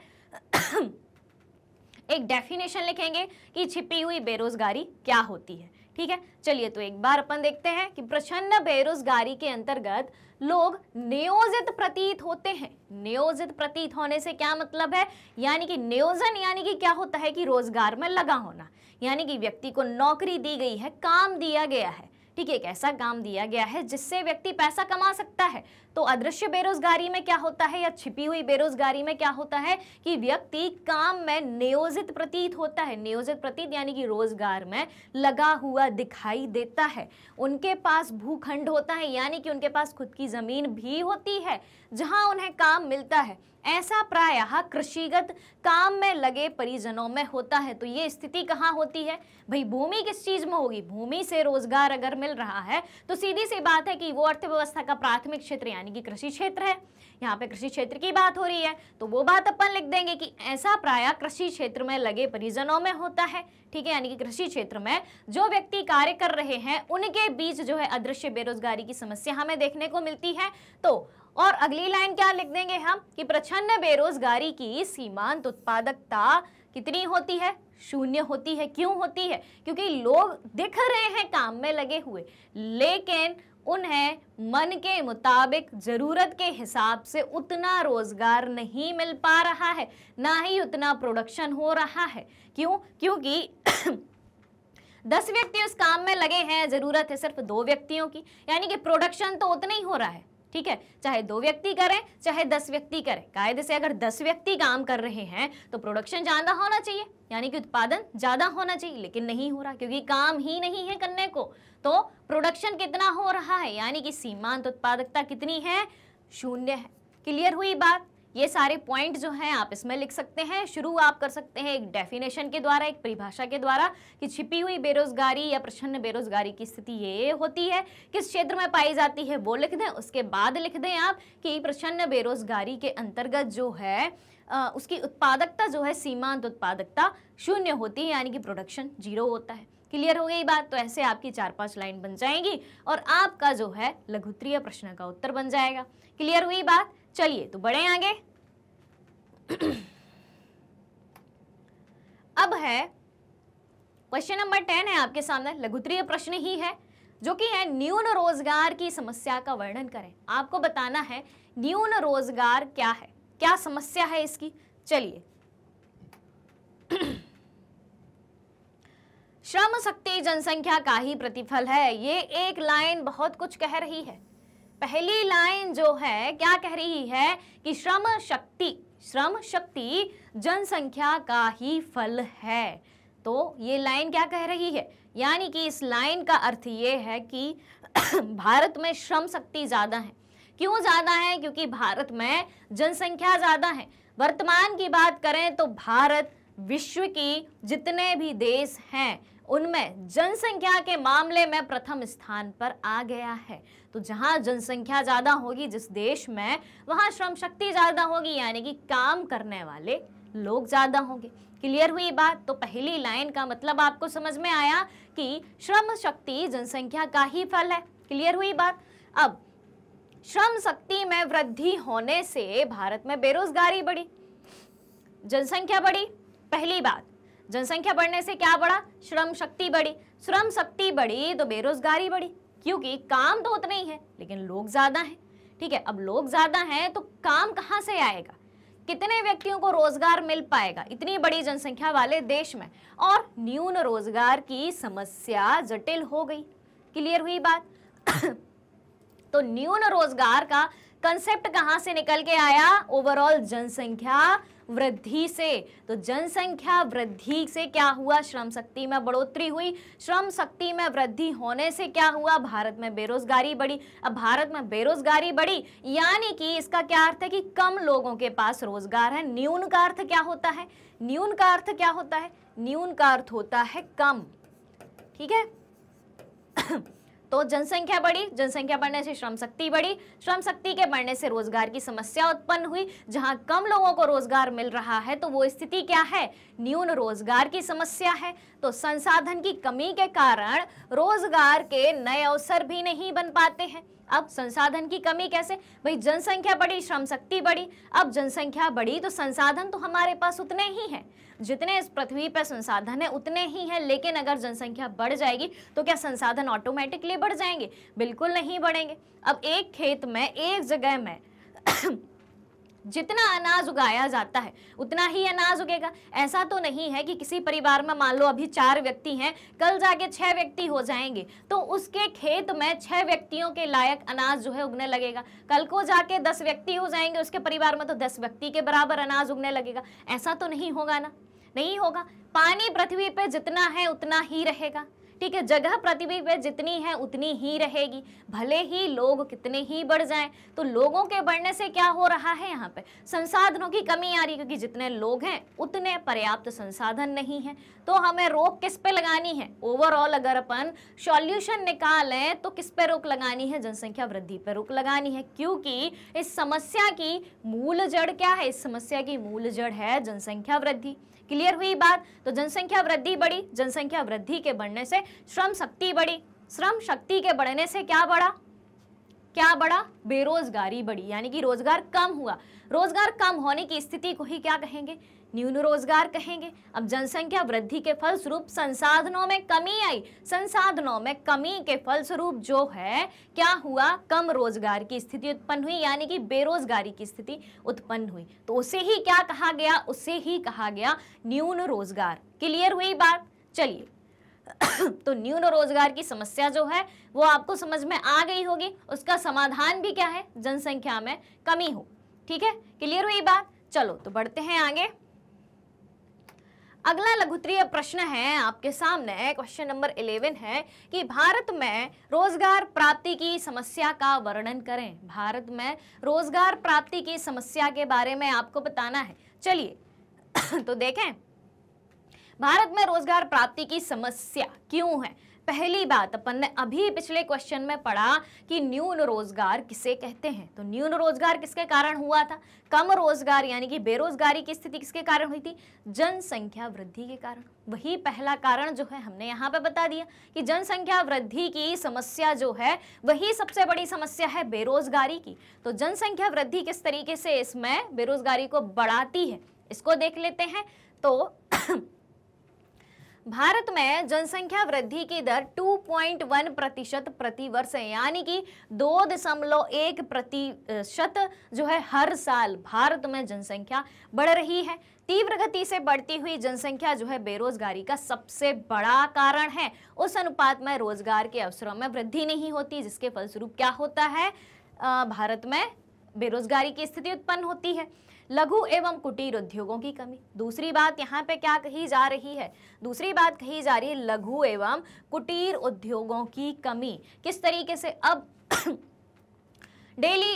एक डेफिनेशन लिखेंगे कि छिपी हुई बेरोजगारी क्या होती है ठीक है चलिए तो एक बार अपन देखते हैं कि प्रचन्न बेरोजगारी के अंतर्गत लोग नियोजित प्रतीत होते हैं नियोजित प्रतीत होने से क्या मतलब है यानी कि नियोजन यानी कि क्या होता है कि रोजगार में लगा होना यानी कि व्यक्ति को नौकरी दी गई है काम दिया गया है ठीक है एक ऐसा काम दिया गया है जिससे व्यक्ति पैसा कमा सकता है तो अदृश्य बेरोजगारी में क्या होता है या छिपी हुई बेरोजगारी में क्या होता है कि व्यक्ति काम में नियोजित प्रतीत होता है नियोजित प्रतीत यानी कि रोजगार में लगा हुआ दिखाई देता है उनके पास भूखंड होता है यानी कि उनके पास खुद की जमीन भी होती है जहां उन्हें काम मिलता है ऐसा प्रायः हाँ, कृषिगत काम में लगे परिजनों में होता है तो ये स्थिति कहाँ होती है भाई भूमि किस चीज़ में होगी भूमि से रोजगार अगर मिल रहा है तो सीधी सी बात है कि वो अर्थव्यवस्था का प्राथमिक क्षेत्र यानी कि कृषि क्षेत्र है यहाँ पे कृषि क्षेत्र की बात हो रही है तो वो बात अपन लिख देंगे कि ऐसा प्राय कृषि क्षेत्र में लगे परिजनों में होता है ठीक है यानी कि कृषि क्षेत्र में जो व्यक्ति कार्य कर रहे हैं उनके बीच जो है अदृश्य बेरोजगारी की समस्या हमें देखने को मिलती है तो और अगली लाइन क्या लिख देंगे हम कि प्रचन्न बेरोजगारी की सीमांत उत्पादकता कितनी होती है शून्य होती है क्यों होती है क्योंकि लोग दिख रहे हैं काम में लगे हुए लेकिन उन्हें मन के मुताबिक ज़रूरत के हिसाब से उतना रोज़गार नहीं मिल पा रहा है ना ही उतना प्रोडक्शन हो रहा है क्यों क्योंकि दस व्यक्ति उस काम में लगे हैं ज़रूरत है सिर्फ दो व्यक्तियों की यानी कि प्रोडक्शन तो उतना ही हो रहा है ठीक है चाहे दो व्यक्ति करें चाहे दस व्यक्ति करें कायदे से अगर दस व्यक्ति काम कर रहे हैं तो प्रोडक्शन ज्यादा होना चाहिए यानी कि उत्पादन ज्यादा होना चाहिए लेकिन नहीं हो रहा क्योंकि काम ही नहीं है करने को तो प्रोडक्शन कितना हो रहा है यानी कि सीमांत उत्पादकता कितनी है शून्य है क्लियर हुई बात ये सारे पॉइंट जो हैं आप इसमें लिख सकते हैं शुरू आप कर सकते हैं एक डेफिनेशन के द्वारा एक परिभाषा के द्वारा कि छिपी हुई बेरोजगारी या प्रछन्न बेरोजगारी की स्थिति ये होती है किस क्षेत्र में पाई जाती है वो लिख दें उसके बाद लिख दें आप कि प्रछन्न बेरोजगारी के अंतर्गत जो है आ, उसकी उत्पादकता जो है सीमांत उत्पादकता शून्य होती है यानी कि प्रोडक्शन जीरो होता है क्लियर हो गई बात तो ऐसे आपकी चार पांच लाइन बन जाएंगी और आपका जो है लघुत्रीय प्रश्न का उत्तर बन जाएगा क्लियर हुई बात चलिए तो बढ़े आगे अब है क्वेश्चन नंबर टेन है आपके सामने लघुत्रीय प्रश्न ही है जो कि है न्यून रोजगार की समस्या का वर्णन करें आपको बताना है न्यून रोजगार क्या है क्या समस्या है इसकी चलिए श्रम शक्ति जनसंख्या का ही प्रतिफल है ये एक लाइन बहुत कुछ कह रही है पहली लाइन जो है क्या कह रही है कि श्रम शक्ति श्रम शक्ति जनसंख्या का ही फल है तो ये लाइन क्या कह रही है यानी कि इस लाइन का अर्थ ये है कि भारत में श्रम शक्ति ज़्यादा है क्यों ज़्यादा है क्योंकि भारत में जनसंख्या ज़्यादा है वर्तमान की बात करें तो भारत विश्व की जितने भी देश हैं उनमें जनसंख्या के मामले में प्रथम स्थान पर आ गया है तो जहां जनसंख्या ज़्यादा होगी जिस देश में वहां श्रम शक्ति ज़्यादा होगी यानी कि काम करने वाले लोग ज़्यादा होंगे क्लियर हुई बात तो पहली लाइन का मतलब आपको समझ में आया कि श्रम शक्ति जनसंख्या का ही फल है क्लियर हुई बात अब श्रम शक्ति में वृद्धि होने से भारत में बेरोजगारी बढ़ी जनसंख्या बढ़ी पहली बात जनसंख्या बढ़ने से क्या बढ़ा श्रम शक्ति बढ़ी श्रम शक्ति बढ़ी तो बेरोजगारी बढ़ी क्योंकि काम तो उतना ही है लेकिन लोग ज्यादा हैं ठीक है अब लोग ज्यादा हैं तो काम कहाँ से आएगा कितने व्यक्तियों को रोजगार मिल पाएगा इतनी बड़ी जनसंख्या वाले देश में और न्यून रोजगार की समस्या जटिल हो गई क्लियर हुई बात तो न्यून रोजगार का कंसेप्ट कहां से निकल के आया ओवरऑल जनसंख्या वृद्धि से तो जनसंख्या वृद्धि से क्या हुआ श्रम शक्ति में बढ़ोतरी हुई श्रम शक्ति में वृद्धि होने से क्या हुआ भारत में बेरोजगारी बढ़ी अब भारत में बेरोजगारी बढ़ी यानी कि इसका क्या अर्थ है कि कम लोगों के पास रोजगार है न्यून का अर्थ क्या होता है न्यून का अर्थ क्या होता है न्यून का अर्थ होता है कम ठीक है तो जनसंख्या बढ़ी जनसंख्या बढ़ने से श्रम शक्ति बढ़ी श्रम शक्ति के बढ़ने से रोजगार की समस्या उत्पन्न हुई जहां कम लोगों को रोजगार मिल रहा है तो वो स्थिति क्या है न्यून रोजगार की समस्या है तो संसाधन की कमी के कारण रोजगार के नए अवसर भी नहीं बन पाते हैं अब संसाधन की कमी कैसे भाई जनसंख्या बढ़ी श्रम शक्ति बढ़ी अब जनसंख्या बढ़ी तो संसाधन तो हमारे पास उतने ही हैं जितने इस पृथ्वी पर संसाधन है उतने ही हैं लेकिन अगर जनसंख्या बढ़ जाएगी तो क्या संसाधन ऑटोमेटिकली बढ़ जाएंगे बिल्कुल नहीं बढ़ेंगे अब एक खेत में एक जगह में जितना अनाज उगाया जाता है उतना ही अनाज उगेगा ऐसा तो नहीं है कि किसी परिवार में मान लो अभी चार व्यक्ति हैं कल जाके छह व्यक्ति हो जाएंगे तो उसके खेत में छह व्यक्तियों के लायक अनाज जो है उगने लगेगा कल को जाके दस व्यक्ति हो जाएंगे उसके परिवार में तो दस व्यक्ति के बराबर अनाज उगने लगेगा ऐसा तो नहीं होगा ना नहीं होगा पानी पृथ्वी पर जितना है उतना ही रहेगा ठीक है जगह प्रतिबिंब पे जितनी है उतनी ही रहेगी भले ही लोग कितने ही बढ़ जाएं तो लोगों के बढ़ने से क्या हो रहा है यहाँ पे संसाधनों की कमी आ रही है क्योंकि जितने लोग हैं उतने पर्याप्त संसाधन नहीं है तो हमें रोक किस पे लगानी है ओवरऑल अगर अपन सॉल्यूशन निकालें तो किस पे रोक लगानी है जनसंख्या वृद्धि पे रोक लगानी है क्योंकि इस समस्या की मूल जड़ क्या है इस समस्या की मूल जड़ है जनसंख्या वृद्धि क्लियर हुई बात तो जनसंख्या वृद्धि बढ़ी जनसंख्या वृद्धि के बढ़ने से श्रम शक्ति बढ़ी श्रम शक्ति के बढ़ने से क्या बढ़ा क्या बढ़ा बेरोजगारी बढ़ी यानी कि रोजगार कम हुआ रोजगार कम होने की स्थिति को ही क्या कहेंगे न्यून रोजगार कहेंगे अब जनसंख्या वृद्धि के फलस्वरूप संसाधनों में कमी आई संसाधनों में कमी के फलस्वरूप जो है क्या हुआ कम रोजगार की स्थिति उत्पन्न हुई यानी कि बेरोजगारी की स्थिति उत्पन्न हुई तो उसे ही क्या कहा गया उसे ही कहा गया न्यून रोजगार क्लियर हुई बात चलिए तो न्यून रोजगार की समस्या जो है वो आपको समझ में आ गई होगी उसका समाधान भी क्या है जनसंख्या में कमी हो ठीक है क्लियर हुई बात चलो तो बढ़ते हैं आगे अगला लघुत्रीय प्रश्न है आपके सामने क्वेश्चन नंबर इलेवन है कि भारत में रोजगार प्राप्ति की समस्या का वर्णन करें भारत में रोजगार प्राप्ति की समस्या के बारे में आपको बताना है चलिए तो देखें भारत में रोजगार प्राप्ति की समस्या क्यों है पहली बात अपन ने अभी पिछले क्वेश्चन में पढ़ा कि न्यून रोजगार किसे कहते हैं तो न्यून रोजगार किसके कारण हुआ था कम रोजगार यानी कि बेरोजगारी की स्थिति किसके कारण हुई थी जनसंख्या वृद्धि के कारण वही पहला कारण जो है हमने यहाँ पे बता दिया कि जनसंख्या वृद्धि की समस्या जो है वही सबसे बड़ी समस्या है बेरोजगारी की तो जनसंख्या वृद्धि किस तरीके से इसमें बेरोजगारी को बढ़ाती है इसको देख लेते हैं तो भारत में जनसंख्या वृद्धि की दर 2.1 प्रतिशत प्रति वर्ष है यानी कि दो दशमलव एक प्रतिशत जो है हर साल भारत में जनसंख्या बढ़ रही है तीव्र गति से बढ़ती हुई जनसंख्या जो है बेरोजगारी का सबसे बड़ा कारण है उस अनुपात में रोजगार के अवसरों में वृद्धि नहीं होती जिसके फलस्वरूप क्या होता है भारत में बेरोजगारी की स्थिति उत्पन्न होती है लघु एवं कुटीर उद्योगों की कमी दूसरी बात यहाँ पे क्या कही जा रही है दूसरी बात कही जा रही है लघु एवं कुटीर उद्योगों की कमी किस तरीके से अब डेली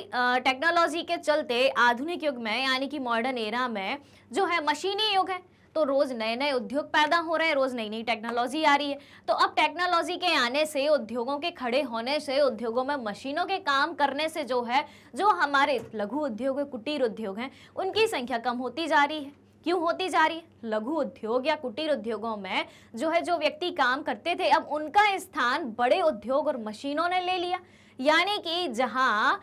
टेक्नोलॉजी के चलते आधुनिक युग में यानी कि मॉडर्न एरा में जो है मशीनी युग है तो रोज़ नए नए उद्योग पैदा हो रहे हैं रोज़ नई नई टेक्नोलॉजी आ रही है तो अब टेक्नोलॉजी के आने से उद्योगों के खड़े होने से उद्योगों में मशीनों के काम करने से जो है जो हमारे लघु उद्योग कुटीर उद्योग हैं उनकी संख्या कम होती जा रही है क्यों होती जा रही है लघु उद्योग या कुटीर उद्योगों में जो है जो व्यक्ति काम करते थे अब उनका स्थान बड़े उद्योग और मशीनों ने ले लिया यानी कि जहां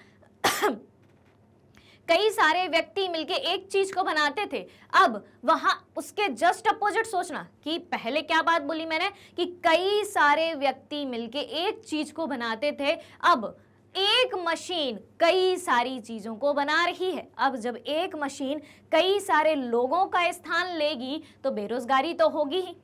कई सारे व्यक्ति मिलके एक चीज को बनाते थे अब वहां उसके जस्ट अपोजिट सोचना कि पहले क्या बात बोली मैंने कि कई सारे व्यक्ति मिलके एक चीज को बनाते थे अब एक मशीन कई सारी चीज़ों को बना रही है अब जब एक मशीन कई सारे लोगों का स्थान लेगी तो बेरोजगारी तो होगी ही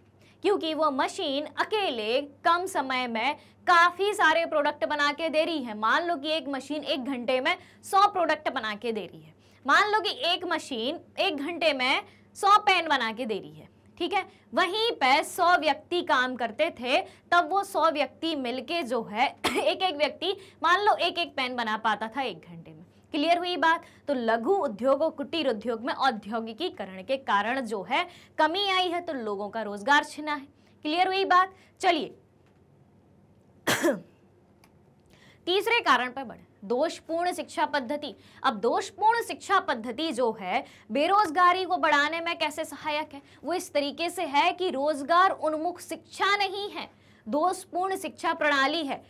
क्योंकि वो मशीन अकेले कम समय में काफ़ी सारे प्रोडक्ट बना के दे रही है मान लो कि एक मशीन एक घंटे में सौ प्रोडक्ट बना के दे रही है मान लो कि एक मशीन एक घंटे में सौ पेन बना के दे रही है ठीक है वहीं पर सौ व्यक्ति काम करते थे तब वो सौ व्यक्ति मिलके जो है एक एक व्यक्ति मान लो एक एक पेन बना पाता था एक घंटे क्लियर हुई बात तो लघु उद्योग और कुटीर उद्योग में औद्योगिकीकरण के कारण जो है कमी आई है तो लोगों का रोजगार छिना है क्लियर हुई बात चलिए तीसरे कारण पर बढ़े दोषपूर्ण शिक्षा पद्धति अब दोषपूर्ण शिक्षा पद्धति जो है बेरोजगारी को बढ़ाने में कैसे सहायक है वो इस तरीके से है कि रोजगार उन्मुख शिक्षा नहीं है दोषपूर्ण शिक्षा प्रणाली है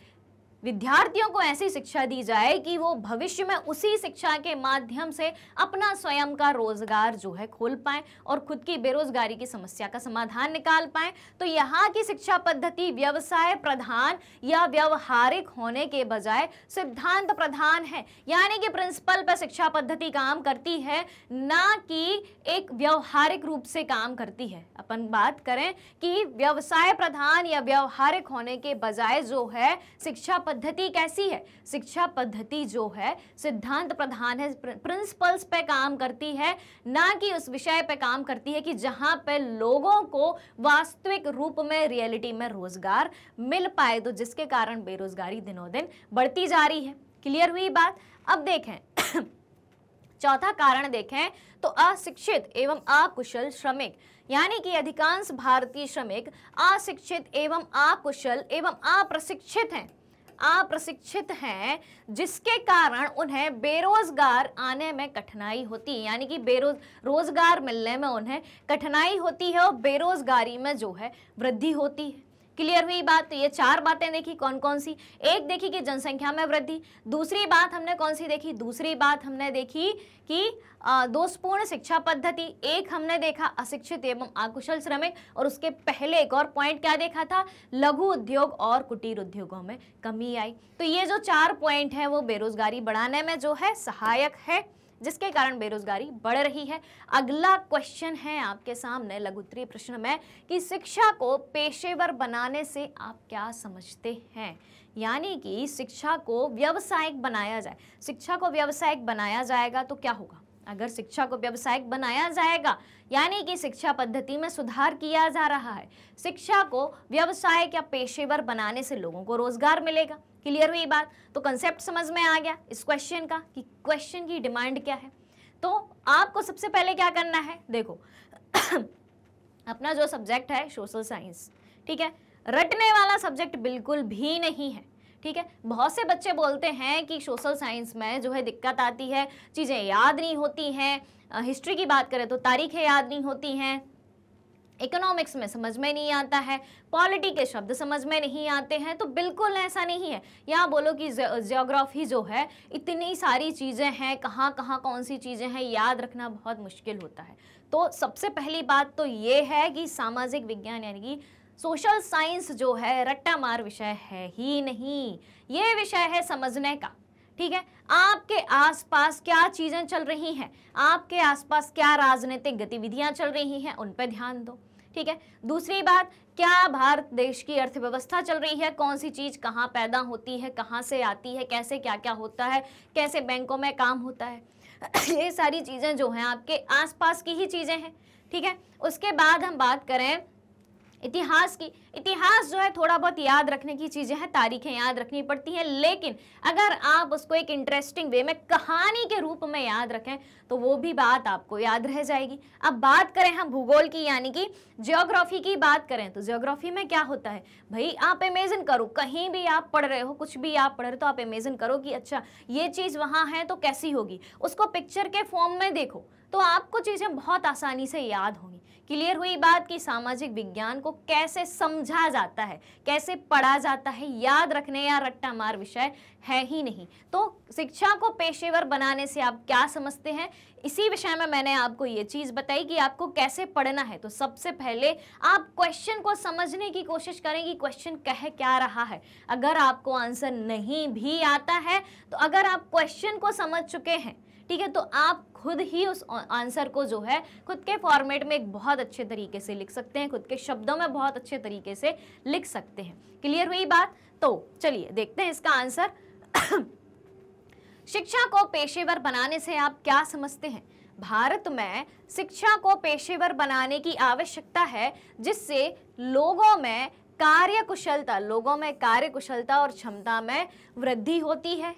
विद्यार्थियों को ऐसी शिक्षा दी जाए कि वो भविष्य में उसी शिक्षा के माध्यम से अपना स्वयं का रोजगार जो है खोल पाए और खुद की बेरोजगारी की समस्या का समाधान निकाल पाए तो यहाँ की शिक्षा पद्धति व्यवसाय प्रधान या व्यवहारिक होने के बजाय सिद्धांत प्रधान है यानी कि प्रिंसिपल पर शिक्षा पद्धति काम करती है ना कि एक व्यवहारिक रूप से काम करती है अपन बात करें कि व्यवसाय प्रधान या व्यवहारिक होने के बजाय जो है शिक्षा पद्धति कैसी है शिक्षा पद्धति जो है सिद्धांत प्रधान है प्रिंसिपल्स पे काम करती है ना कि उस विषय पे काम करती है कि जहाँ पे लोगों को वास्तविक रूप में रियलिटी में रोजगार मिल पाए तो जिसके कारण बेरोजगारी दिनों दिन बढ़ती जा रही है क्लियर हुई बात अब देखें चौथा कारण देखें तो अशिक्षित एवं अकुशल श्रमिक यानी कि अधिकांश भारतीय श्रमिक अशिक्षित एवं अकुशल एवं अप्रशिक्षित हैं अप्रशिक्षित हैं जिसके कारण उन्हें बेरोजगार आने में कठिनाई होती है यानी कि बेरोज रोजगार मिलने में उन्हें कठिनाई होती है और बेरोजगारी में जो है वृद्धि होती है क्लियर हुई बात तो ये चार बातें देखी कौन कौन सी एक देखी कि जनसंख्या में वृद्धि दूसरी बात हमने कौन सी देखी दूसरी बात हमने देखी कि दोषपूर्ण शिक्षा पद्धति एक हमने देखा अशिक्षित एवं अकुशल श्रमिक और उसके पहले एक और पॉइंट क्या देखा था लघु उद्योग और कुटीर उद्योगों में कमी आई तो ये जो चार पॉइंट है वो बेरोजगारी बढ़ाने में जो है सहायक है जिसके कारण बेरोजगारी बढ़ रही है अगला क्वेश्चन है आपके सामने लघु उत्तरीय प्रश्न में कि शिक्षा को पेशेवर बनाने से आप क्या समझते हैं यानी कि शिक्षा को व्यवसायिक बनाया जाए शिक्षा को व्यवसायिक बनाया जाएगा तो क्या होगा अगर शिक्षा को व्यावसायिक बनाया जाएगा यानी कि शिक्षा पद्धति में सुधार किया जा रहा है शिक्षा को व्यवसाय या पेशेवर बनाने से लोगों को रोजगार मिलेगा क्लियर हुई बात तो कंसेप्ट समझ में आ गया इस क्वेश्चन का कि क्वेश्चन की डिमांड क्या है तो आपको सबसे पहले क्या करना है देखो अपना जो सब्जेक्ट है सोशल साइंस ठीक है रटने वाला सब्जेक्ट बिल्कुल भी नहीं है ठीक है बहुत से बच्चे बोलते हैं कि सोशल साइंस में जो है दिक्कत आती है चीज़ें याद नहीं होती हैं हिस्ट्री की बात करें तो तारीखें याद नहीं होती हैं इकोनॉमिक्स में समझ में नहीं आता है पॉलिटी के शब्द समझ में नहीं आते हैं तो बिल्कुल ऐसा नहीं है यहाँ बोलो कि जियोग्राफी जो है इतनी सारी चीज़ें हैं कहाँ कहाँ कौन सी चीज़ें हैं याद रखना बहुत मुश्किल होता है तो सबसे पहली बात तो ये है कि सामाजिक विज्ञान यानी कि सोशल साइंस जो है रट्टा मार विषय है ही नहीं ये विषय है समझने का ठीक है आपके आसपास क्या चीज़ें चल रही हैं आपके आसपास क्या राजनीतिक गतिविधियां चल रही हैं उन पर ध्यान दो ठीक है दूसरी बात क्या भारत देश की अर्थव्यवस्था चल रही है कौन सी चीज़ कहाँ पैदा होती है कहाँ से आती है कैसे क्या क्या होता है कैसे बैंकों में काम होता है ये सारी चीज़ें जो हैं आपके आसपास की ही चीज़ें हैं ठीक है उसके बाद हम बात करें इतिहास की इतिहास जो है थोड़ा बहुत याद रखने की चीज़ें हैं तारीखें याद रखनी पड़ती हैं लेकिन अगर आप उसको एक इंटरेस्टिंग वे में कहानी के रूप में याद रखें तो वो भी बात आपको याद रह जाएगी अब बात करें हम भूगोल की यानी कि जियोग्राफी की बात करें तो ज्योग्राफी में क्या होता है भाई आप इमेजिन करो कहीं भी आप पढ़ रहे हो कुछ भी आप पढ़ रहे हो तो आप इमेजिन करो कि अच्छा ये चीज़ वहाँ है तो कैसी होगी उसको पिक्चर के फॉर्म में देखो तो आपको चीज़ें बहुत आसानी से याद होंगी क्लियर हुई बात कि सामाजिक विज्ञान को कैसे समझा जाता है कैसे पढ़ा जाता है याद रखने या रट्टा मार विषय है ही नहीं तो शिक्षा को पेशेवर बनाने से आप क्या समझते हैं इसी विषय में मैंने आपको ये चीज़ बताई कि आपको कैसे पढ़ना है तो सबसे पहले आप क्वेश्चन को समझने की कोशिश करें कि क्वेश्चन कह क्या रहा है अगर आपको आंसर नहीं भी आता है तो अगर आप क्वेश्चन को समझ चुके हैं ठीक है तो आप खुद ही उस आंसर को जो है खुद के फॉर्मेट में एक बहुत अच्छे तरीके से लिख सकते हैं खुद के शब्दों में बहुत अच्छे तरीके से लिख सकते हैं क्लियर हुई बात तो चलिए देखते हैं इसका आंसर शिक्षा को पेशेवर बनाने से आप क्या समझते हैं भारत में शिक्षा को पेशेवर बनाने की आवश्यकता है जिससे लोगों में कार्य कुशलता लोगों में कार्य कुशलता और क्षमता में वृद्धि होती है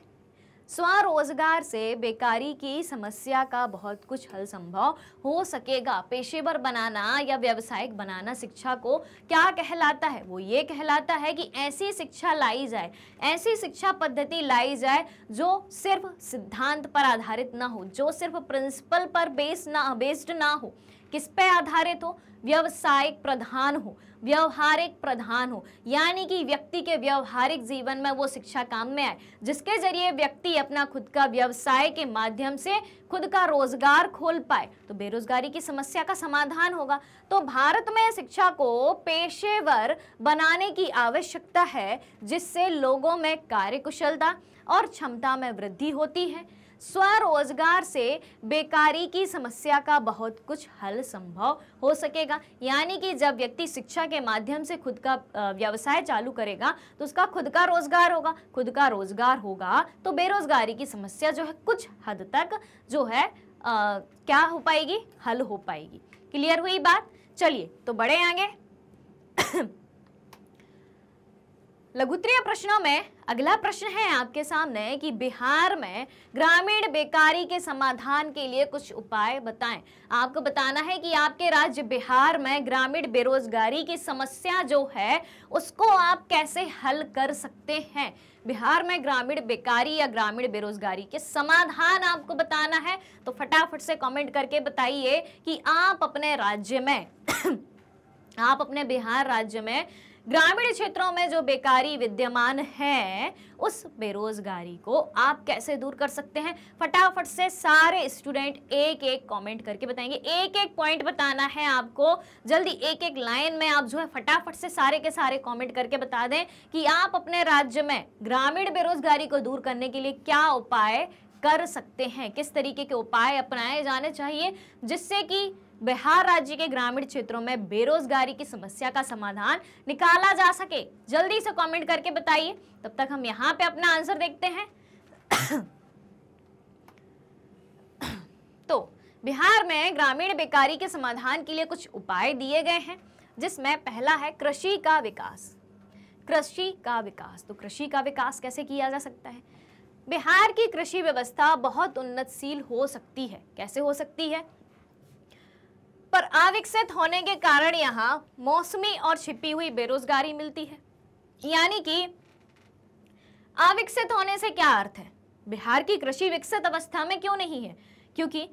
स्वरोजगार से बेकारी की समस्या का बहुत कुछ हल संभव हो सकेगा पेशेवर बनाना या व्यवसायिक बनाना शिक्षा को क्या कहलाता है वो ये कहलाता है कि ऐसी शिक्षा लाई जाए ऐसी शिक्षा पद्धति लाई जाए जो सिर्फ सिद्धांत पर आधारित ना हो जो सिर्फ प्रिंसिपल पर बेस ना बेस्ड ना हो किस पे आधारित हो व्यवसायिक प्रधान हो व्यवहारिक प्रधान हो यानी कि व्यक्ति के व्यवहारिक जीवन में वो शिक्षा काम में आए जिसके जरिए व्यक्ति अपना खुद का व्यवसाय के माध्यम से खुद का रोजगार खोल पाए तो बेरोजगारी की समस्या का समाधान होगा तो भारत में शिक्षा को पेशेवर बनाने की आवश्यकता है जिससे लोगों में कार्यकुशलता और क्षमता में वृद्धि होती है स्वरोजगार से बेकारी की समस्या का बहुत कुछ हल संभव हो सकेगा यानी कि जब व्यक्ति शिक्षा के माध्यम से खुद का व्यवसाय चालू करेगा तो उसका खुद का रोजगार होगा खुद का रोजगार होगा तो बेरोजगारी की समस्या जो है कुछ हद तक जो है आ, क्या हो पाएगी हल हो पाएगी क्लियर हुई बात चलिए तो बड़े आगे लघुतरीय प्रश्नों में अगला प्रश्न है आपके सामने कि बिहार में ग्रामीण बेकारी के समाधान के लिए कुछ उपाय बताएं आपको बताना है कि आपके राज्य बिहार में ग्रामीण बेरोजगारी की समस्या जो है उसको आप कैसे हल कर सकते हैं बिहार में ग्रामीण बेकारी या ग्रामीण बेरोजगारी के समाधान आपको बताना है तो फटाफट से कॉमेंट करके बताइए कि आप अपने राज्य में आप अपने बिहार राज्य में ग्रामीण क्षेत्रों में जो बेकारी विद्यमान है उस बेरोजगारी को आप कैसे दूर कर सकते हैं फटाफट से सारे स्टूडेंट एक एक कमेंट करके बताएंगे एक एक पॉइंट बताना है आपको जल्दी एक एक लाइन में आप जो है फटाफट से सारे के सारे कमेंट करके बता दें कि आप अपने राज्य में ग्रामीण बेरोजगारी को दूर करने के लिए क्या उपाय कर सकते हैं किस तरीके के उपाय अपनाए जाने चाहिए जिससे कि बिहार राज्य के ग्रामीण क्षेत्रों में बेरोजगारी की समस्या का समाधान निकाला जा सके जल्दी से कमेंट करके बताइए तब तक हम यहाँ पे अपना आंसर देखते हैं तो बिहार में ग्रामीण बेकारी के समाधान के लिए कुछ उपाय दिए गए हैं जिसमें पहला है कृषि का विकास कृषि का विकास तो कृषि का विकास कैसे किया जा सकता है बिहार की कृषि व्यवस्था बहुत उन्नतशील हो सकती है कैसे हो सकती है पर अविकसित होने के कारण यहाँ मौसमी और छिपी हुई बेरोजगारी मिलती है यानी कि अविकसित होने से क्या अर्थ है बिहार की कृषि विकसित अवस्था में क्यों नहीं है क्योंकि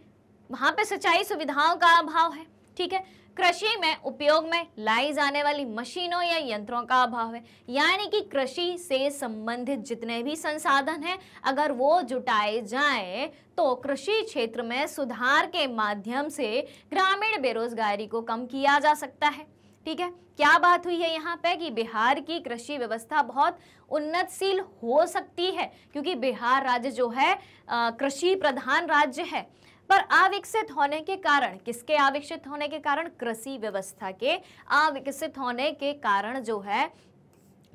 वहां पे सिंचाई सुविधाओं का अभाव है ठीक है कृषि में उपयोग में लाई जाने वाली मशीनों या यंत्रों का अभाव है यानी कि कृषि से संबंधित जितने भी संसाधन हैं अगर वो जुटाए जाएं तो कृषि क्षेत्र में सुधार के माध्यम से ग्रामीण बेरोजगारी को कम किया जा सकता है ठीक है क्या बात हुई है यहाँ पे कि बिहार की कृषि व्यवस्था बहुत उन्नतशील हो सकती है क्योंकि बिहार राज्य जो है कृषि प्रधान राज्य है पर अविकसित होने के कारण किसके अविकसित होने के कारण कृषि व्यवस्था के अविकसित होने के कारण जो है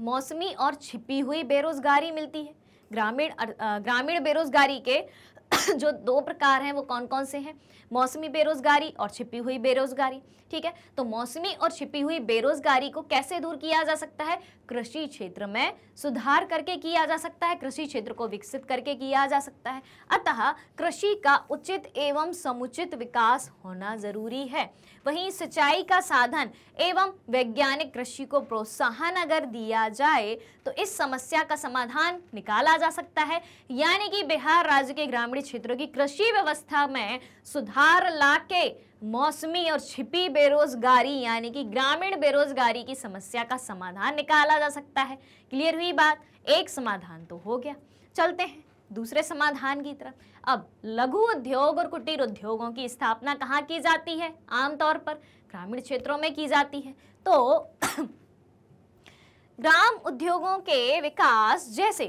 मौसमी और छिपी हुई बेरोजगारी मिलती है ग्रामीण ग्रामीण बेरोजगारी के जो दो प्रकार हैं वो कौन कौन से हैं मौसमी बेरोजगारी और छिपी हुई बेरोजगारी ठीक है तो मौसमी और छिपी हुई बेरोजगारी को कैसे दूर किया जा सकता है कृषि क्षेत्र में सुधार करके किया जा सकता है कृषि क्षेत्र को विकसित करके किया जा सकता है अतः कृषि का उचित एवं समुचित विकास होना जरूरी है वहीं सिंचाई का साधन एवं वैज्ञानिक कृषि को प्रोत्साहन अगर दिया जाए तो इस समस्या का समाधान निकाला जा सकता है यानी कि बिहार राज्य के ग्रामीण क्षेत्रों की कृषि व्यवस्था में सुधार लाके मौसमी और छिपी बेरोजगारी यानी कि ग्रामीण बेरोजगारी की समस्या का समाधान निकाला जा सकता है क्लियर हुई बात एक समाधान तो हो गया चलते हैं दूसरे समाधान की तरफ अब लघु उद्योग और कुटीर उद्योगों की स्थापना कहाँ की जाती है आमतौर पर ग्रामीण क्षेत्रों में की जाती है तो ग्राम उद्योगों के विकास जैसे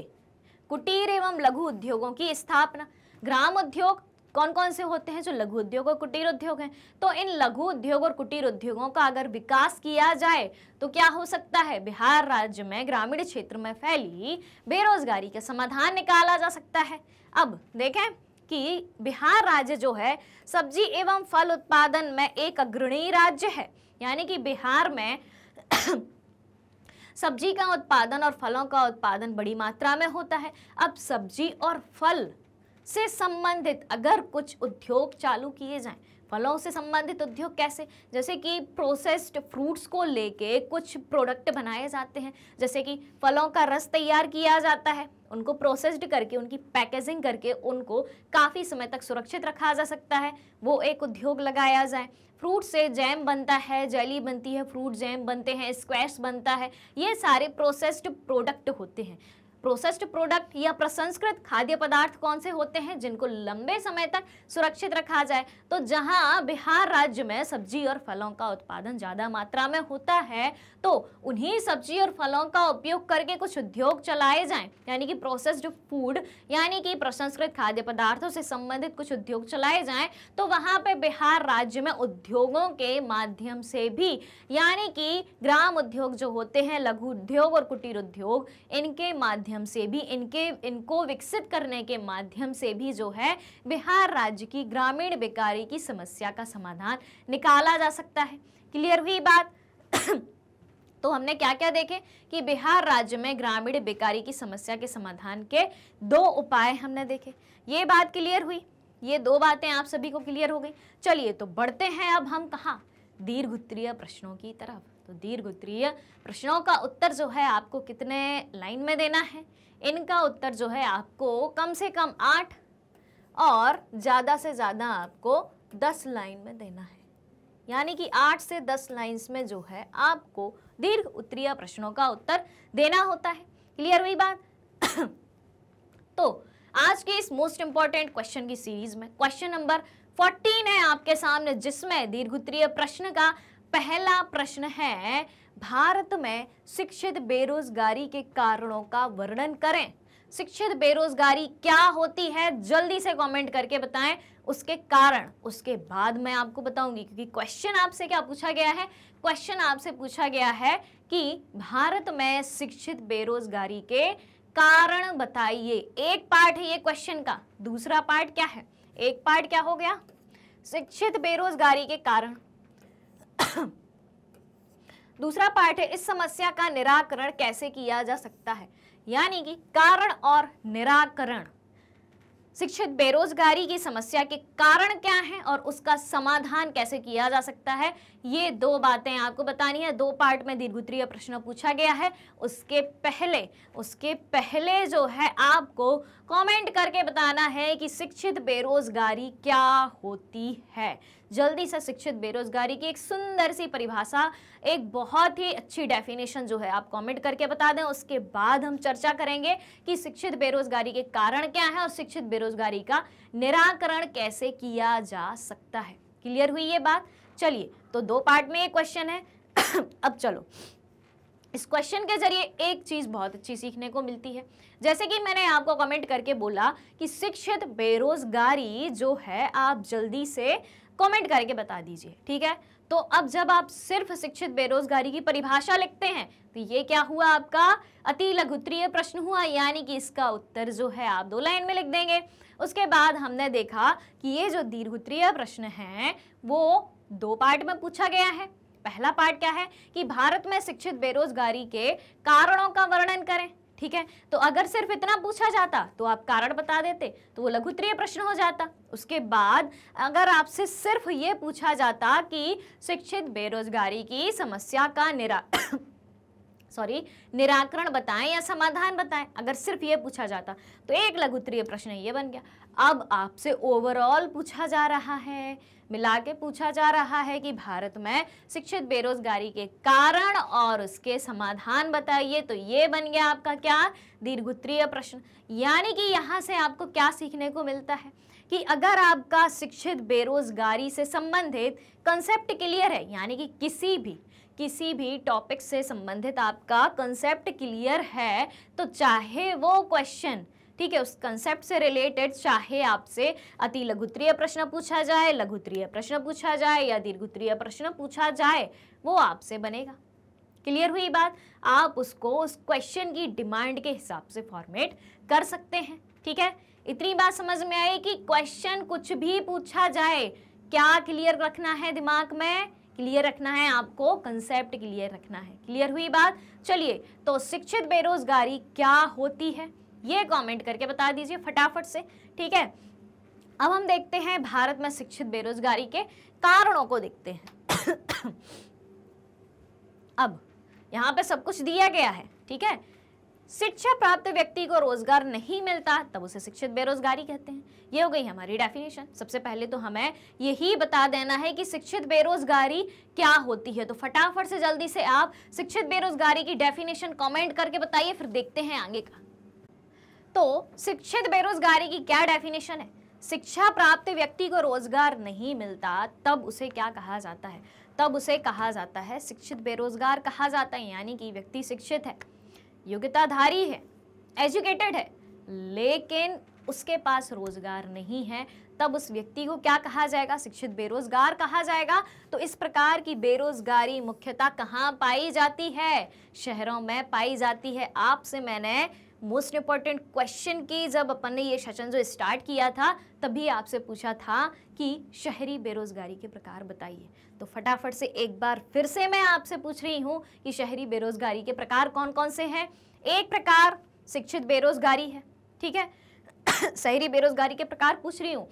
कुटीर एवं लघु उद्योगों की स्थापना ग्राम उद्योग कौन कौन से होते हैं जो लघु उद्योग और कुटीर उद्योग हैं तो इन लघु उद्योग और कुटीर उद्योगों का अगर विकास किया जाए तो क्या हो सकता है बिहार राज्य में ग्रामीण क्षेत्र में फैली बेरोजगारी का समाधान निकाला जा सकता है अब देखें कि बिहार राज्य जो है सब्जी एवं फल उत्पादन में एक अग्रणी राज्य है यानी कि बिहार में सब्जी का उत्पादन और फलों का उत्पादन बड़ी मात्रा में होता है अब सब्जी और फल से संबंधित अगर कुछ उद्योग चालू किए जाएं फलों से संबंधित उद्योग कैसे जैसे कि प्रोसेस्ड फ्रूट्स को लेके कुछ प्रोडक्ट बनाए जाते हैं जैसे कि फलों का रस तैयार किया जाता है उनको प्रोसेस्ड करके उनकी पैकेजिंग करके उनको काफ़ी समय तक सुरक्षित रखा जा सकता है वो एक उद्योग लगाया जाए फ्रूट से जैम बनता है जेली बनती है फ्रूट जैम बनते हैं स्क्वैश बनता है ये सारे प्रोसेस्ड प्रोडक्ट होते हैं प्रोसेस्ड प्रोडक्ट या प्रसंस्कृत खाद्य पदार्थ कौन से होते हैं जिनको लंबे समय तक सुरक्षित रखा जाए तो जहां बिहार राज्य में सब्जी और फलों का उत्पादन ज़्यादा मात्रा में होता है तो उन्हीं सब्जी और फलों का उपयोग करके कुछ उद्योग चलाए जाएं यानी कि प्रोसेस्ड फूड यानी कि प्रसंस्कृत खाद्य पदार्थों से संबंधित कुछ उद्योग चलाए जाए तो वहां पर बिहार राज्य में उद्योगों के माध्यम से भी यानी कि ग्राम उद्योग जो होते हैं लघु उद्योग और कुटीर उद्योग इनके माध्यम माध्यम से भी इनके इनको विकसित करने के माध्यम से भी जो है बिहार राज्य की ग्रामीण बेकारी की समस्या का समाधान निकाला जा सकता है क्लियर हुई बात तो हमने क्या क्या देखे कि बिहार राज्य में ग्रामीण बेकारी की समस्या के समाधान के दो उपाय हमने देखे ये बात क्लियर हुई ये दो बातें आप सभी को क्लियर हो गई चलिए तो बढ़ते हैं अब हम कहा दीर्घ उत्तरीय प्रश्नों की तरफ तो दीर्घ उत्तरीय प्रश्नों का उत्तर जो है आपको कितने लाइन में देना है इनका उत्तर जो है आपको कम से कम आठ और ज़्यादा से ज़्यादा आपको दस लाइन में देना है यानी कि आठ से दस लाइन्स में जो है आपको दीर्घ उत्तरीय प्रश्नों का उत्तर देना होता है क्लियर हुई बात तो आज के इस मोस्ट इंपॉर्टेंट क्वेश्चन की सीरीज में क्वेश्चन नंबर 14 है आपके सामने जिसमें दीर्घ उत्तरीय प्रश्न का पहला प्रश्न है भारत में शिक्षित बेरोजगारी के कारणों का वर्णन करें शिक्षित बेरोजगारी क्या होती है जल्दी से कमेंट करके बताएं उसके कारण उसके बाद मैं आपको बताऊंगी क्योंकि क्वेश्चन आपसे क्या पूछा गया है क्वेश्चन आपसे पूछा गया है कि भारत में शिक्षित बेरोजगारी के कारण बताइए एक पार्ट है ये क्वेश्चन का दूसरा पार्ट क्या है एक पार्ट क्या हो गया शिक्षित बेरोजगारी के कारण दूसरा पार्ट है इस समस्या का निराकरण कैसे किया जा सकता है यानी कि कारण और निराकरण शिक्षित बेरोजगारी की समस्या के कारण क्या हैं और उसका समाधान कैसे किया जा सकता है ये दो बातें आपको बतानी है दो पार्ट में दीर्घोत्तरीय प्रश्न पूछा गया है उसके पहले उसके पहले जो है आपको कमेंट करके बताना है कि शिक्षित बेरोजगारी क्या होती है जल्दी से शिक्षित बेरोजगारी की एक सुंदर सी परिभाषा एक बहुत ही अच्छी डेफिनेशन जो है आप कमेंट करके बता दें उसके बाद हम चर्चा करेंगे कि शिक्षित बेरोजगारी के कारण क्या है और शिक्षित बेरोजगारी का निराकरण कैसे किया जा सकता है क्लियर हुई ये बात चलिए तो दो पार्ट में ये क्वेश्चन है अब चलो इस क्वेश्चन के जरिए एक चीज़ बहुत अच्छी सीखने को मिलती है जैसे कि मैंने आपको कमेंट करके बोला कि शिक्षित बेरोजगारी जो है आप जल्दी से कमेंट करके बता दीजिए ठीक है तो अब जब आप सिर्फ शिक्षित बेरोजगारी की परिभाषा लिखते हैं तो ये क्या हुआ आपका अति लघुत्रीय प्रश्न हुआ यानी कि इसका उत्तर जो है आप दो लाइन में लिख देंगे उसके बाद हमने देखा कि ये जो दीर्घुत्रीय प्रश्न है वो दो पार्ट में पूछा गया है पहला पार्ट क्या है कि भारत में शिक्षित बेरोजगारी के कारणों का वर्णन करें ठीक है तो अगर सिर्फ इतना पूछा जाता तो आप कारण बता देते तो वो उत्तरीय प्रश्न हो जाता उसके बाद अगर आपसे सिर्फ ये पूछा जाता कि शिक्षित बेरोजगारी की समस्या का निरा सॉरी निराकरण बताएं या समाधान बताएं अगर सिर्फ ये पूछा जाता तो एक लघु उत्तरीय प्रश्न ये बन गया अब आपसे ओवरऑल पूछा जा रहा है मिला के पूछा जा रहा है कि भारत में शिक्षित बेरोजगारी के कारण और उसके समाधान बताइए तो ये बन गया आपका क्या दीर्घ उत्तरीय प्रश्न यानी कि यहाँ से आपको क्या सीखने को मिलता है कि अगर आपका शिक्षित बेरोजगारी से संबंधित कंसेप्ट क्लियर है यानी कि किसी भी किसी भी टॉपिक से संबंधित आपका कंसेप्ट क्लियर है तो चाहे वो क्वेश्चन ठीक है उस कंसेप्ट से रिलेटेड चाहे आपसे अति लघुत्रीय प्रश्न पूछा जाए लघुत्रीय प्रश्न पूछा जाए या दीर्घुत्रीय प्रश्न पूछा जाए वो आपसे बनेगा क्लियर हुई बात आप उसको उस क्वेश्चन की डिमांड के हिसाब से फॉर्मेट कर सकते हैं ठीक है इतनी बात समझ में आई कि क्वेश्चन कुछ भी पूछा जाए क्या क्लियर रखना है दिमाग में क्लियर रखना है आपको कंसेप्ट क्लियर रखना है क्लियर हुई बात चलिए तो शिक्षित बेरोजगारी क्या होती है ये कमेंट करके बता दीजिए फटाफट से ठीक है अब हम देखते हैं भारत में शिक्षित बेरोजगारी के कारणों को देखते हैं अब यहाँ पे सब कुछ दिया गया है ठीक है शिक्षा प्राप्त व्यक्ति को रोजगार नहीं मिलता तब उसे शिक्षित बेरोजगारी कहते हैं ये हो गई हमारी डेफिनेशन सबसे पहले तो हमें यही बता देना है कि शिक्षित बेरोजगारी क्या होती है तो फटाफट से जल्दी से आप शिक्षित बेरोजगारी की डेफिनेशन कमेंट करके बताइए फिर देखते हैं आगे का तो शिक्षित बेरोजगारी की क्या डेफिनेशन है शिक्षा प्राप्त व्यक्ति को रोजगार नहीं मिलता तब उसे क्या कहा जाता है तब उसे कहा जाता है शिक्षित बेरोजगार कहा जाता है यानी कि व्यक्ति शिक्षित है योग्यताधारी है एजुकेटेड है लेकिन उसके पास रोजगार नहीं है तब उस व्यक्ति को क्या कहा जाएगा शिक्षित बेरोजगार कहा जाएगा तो इस प्रकार की बेरोजगारी मुख्यतः कहाँ पाई जाती है शहरों में पाई जाती है आपसे मैंने मोस्ट इम्पॉर्टेंट क्वेश्चन की जब अपन ने ये सेशन जो स्टार्ट किया था तभी आपसे पूछा था कि शहरी बेरोजगारी के प्रकार बताइए तो फटाफट से एक बार फिर से मैं आपसे पूछ रही हूँ कि शहरी बेरोजगारी के प्रकार कौन कौन से हैं एक प्रकार शिक्षित बेरोजगारी है ठीक है शहरी बेरोजगारी के प्रकार पूछ रही हूँ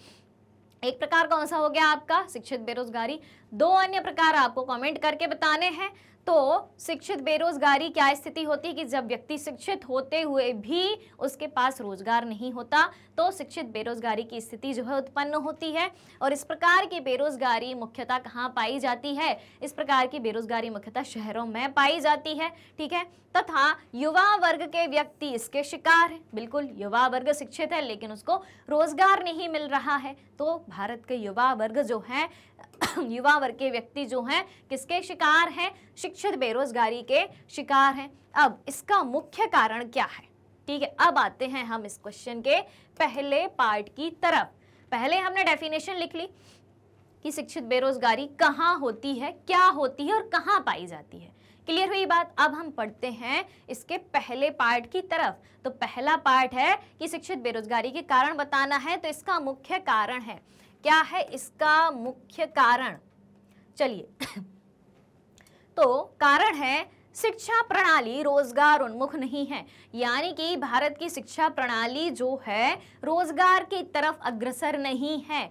एक प्रकार कौन सा हो गया आपका शिक्षित बेरोजगारी दो अन्य प्रकार आपको कमेंट करके बताने हैं तो शिक्षित बेरोजगारी क्या स्थिति होती है कि जब व्यक्ति शिक्षित होते हुए भी उसके पास रोजगार नहीं होता तो शिक्षित बेरोजगारी की स्थिति जो है उत्पन्न होती है और इस प्रकार की बेरोजगारी मुख्यतः कहाँ पाई जाती है इस प्रकार की बेरोजगारी मुख्यतः शहरों में पाई जाती है ठीक है तथा युवा वर्ग के व्यक्ति इसके शिकार है बिल्कुल युवा वर्ग शिक्षित है लेकिन उसको रोजगार नहीं मिल रहा है तो भारत के युवा वर्ग जो है युवा वर्ग के व्यक्ति जो हैं किसके शिकार हैं शिक्षित बेरोजगारी के शिकार हैं अब इसका मुख्य कारण क्या है ठीक है अब आते हैं हम इस क्वेश्चन के पहले पार्ट की तरफ पहले हमने डेफिनेशन लिख ली कि शिक्षित बेरोजगारी कहाँ होती है क्या होती है और कहाँ पाई जाती है क्लियर हुई बात अब हम पढ़ते हैं इसके पहले पार्ट की तरफ तो पहला पार्ट है कि शिक्षित बेरोजगारी के कारण बताना है तो इसका मुख्य कारण है क्या है इसका मुख्य कारण चलिए तो कारण है शिक्षा प्रणाली रोजगार उन्मुख नहीं है यानी कि भारत की शिक्षा प्रणाली जो है रोजगार की तरफ अग्रसर नहीं है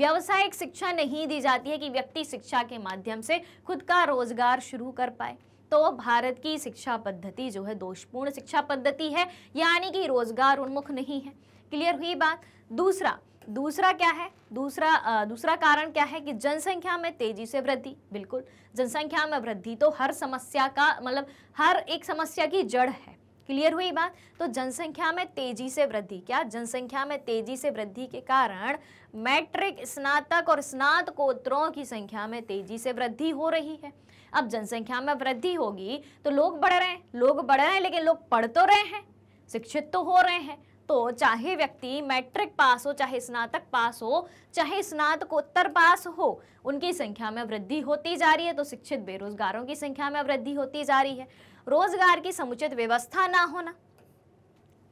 व्यवसायिक शिक्षा नहीं दी जाती है कि व्यक्ति शिक्षा के माध्यम से खुद का रोजगार शुरू कर पाए तो भारत की शिक्षा पद्धति जो है दोषपूर्ण शिक्षा पद्धति है यानी कि रोजगार उन्मुख नहीं है क्लियर हुई बात दूसरा दूसरा क्या है दूसरा दूसरा कारण क्या है कि जनसंख्या में तेजी से वृद्धि बिल्कुल जनसंख्या में वृद्धि तो हर समस्या का मतलब हर एक समस्या की जड़ है क्लियर हुई बात तो जनसंख्या में तेजी से वृद्धि क्या जनसंख्या में तेजी से वृद्धि के कारण मैट्रिक स्नातक और स्नातकोत्तरों की संख्या में तेजी से वृद्धि हो रही है अब जनसंख्या में वृद्धि होगी तो लोग बढ़ रहे हैं लोग बढ़ रहे हैं लेकिन लोग पढ़ तो रहे हैं शिक्षित तो हो रहे हैं तो चाहे व्यक्ति मैट्रिक पास हो चाहे स्नातक पास हो चाहे स्नातकोत्तर पास हो उनकी संख्या में वृद्धि होती जा रही है तो शिक्षित बेरोजगारों की संख्या में वृद्धि होती जा रही है रोजगार की समुचित व्यवस्था ना होना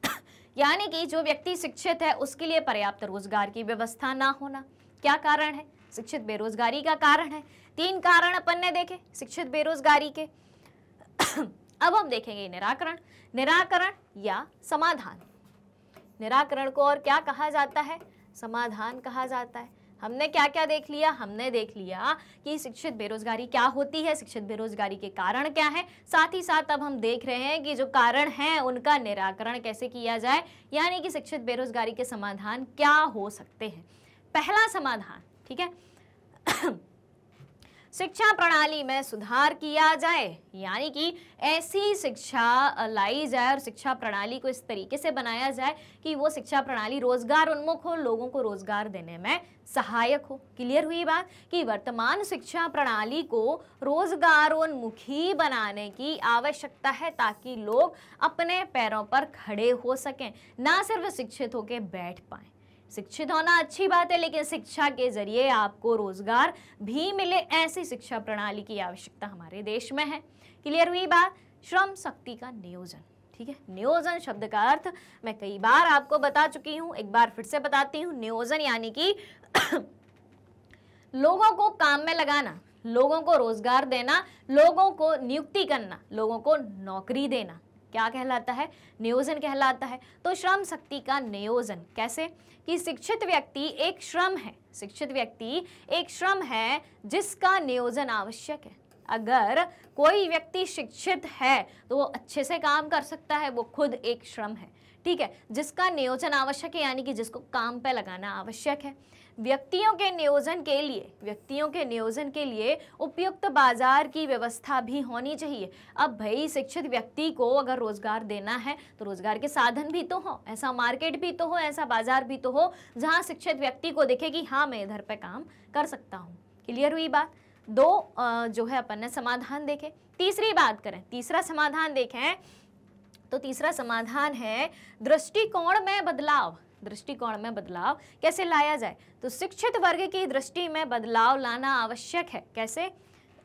यानी कि जो व्यक्ति शिक्षित है उसके लिए पर्याप्त रोजगार की व्यवस्था ना होना क्या कारण है शिक्षित बेरोजगारी का कारण है तीन कारण अपन ने देखे शिक्षित बेरोजगारी के अब हम देखेंगे निराकरण निराकरण या समाधान निराकरण को और क्या कहा जाता है समाधान कहा जाता है हमने क्या क्या देख लिया हमने देख लिया कि शिक्षित बेरोजगारी क्या होती है शिक्षित बेरोजगारी के कारण क्या है साथ ही साथ अब हम देख रहे हैं कि जो कारण हैं उनका निराकरण कैसे किया जाए यानी कि शिक्षित बेरोजगारी के समाधान क्या हो सकते हैं पहला समाधान ठीक है शिक्षा प्रणाली में सुधार किया जाए यानी कि ऐसी शिक्षा लाई जाए और शिक्षा प्रणाली को इस तरीके से बनाया जाए कि वो शिक्षा प्रणाली रोजगार उन्मुख हो लोगों को रोजगार देने में सहायक हो क्लियर हुई बात कि वर्तमान शिक्षा प्रणाली को रोजगारोन्मुखी बनाने की आवश्यकता है ताकि लोग अपने पैरों पर खड़े हो सकें ना सिर्फ शिक्षित होकर बैठ पाए शिक्षित होना अच्छी बात है लेकिन शिक्षा के जरिए आपको रोजगार भी मिले ऐसी शिक्षा प्रणाली की आवश्यकता हमारे देश में है क्लियर हुई बात श्रम शक्ति का नियोजन ठीक है नियोजन शब्द का अर्थ मैं कई बार आपको बता चुकी हूँ एक बार फिर से बताती हूँ नियोजन यानी कि लोगों को काम में लगाना लोगों को रोजगार देना लोगों को नियुक्ति करना लोगों को नौकरी देना क्या कहलाता है नियोजन कहलाता है तो श्रम शक्ति का नियोजन कैसे कि शिक्षित व्यक्ति एक श्रम है शिक्षित व्यक्ति एक श्रम है जिसका नियोजन आवश्यक है अगर कोई व्यक्ति शिक्षित है तो वो अच्छे से काम कर सकता है वो खुद एक श्रम है ठीक है जिसका नियोजन आवश्यक है यानी कि जिसको काम पे लगाना आवश्यक है व्यक्तियों के नियोजन के लिए व्यक्तियों के नियोजन के लिए उपयुक्त बाजार की व्यवस्था भी होनी चाहिए अब भाई शिक्षित व्यक्ति को अगर रोजगार देना है तो रोजगार के साधन भी तो हो ऐसा मार्केट भी तो हो ऐसा बाजार भी तो हो जहाँ शिक्षित व्यक्ति को देखे कि हाँ मैं इधर पर काम कर सकता हूँ क्लियर हुई बात दो जो है अपन ने समाधान देखे तीसरी बात करें तीसरा समाधान देखें तो तीसरा समाधान है दृष्टिकोण में बदलाव दृष्टिकोण में बदलाव कैसे लाया जाए तो शिक्षित वर्ग की दृष्टि में बदलाव लाना आवश्यक है कैसे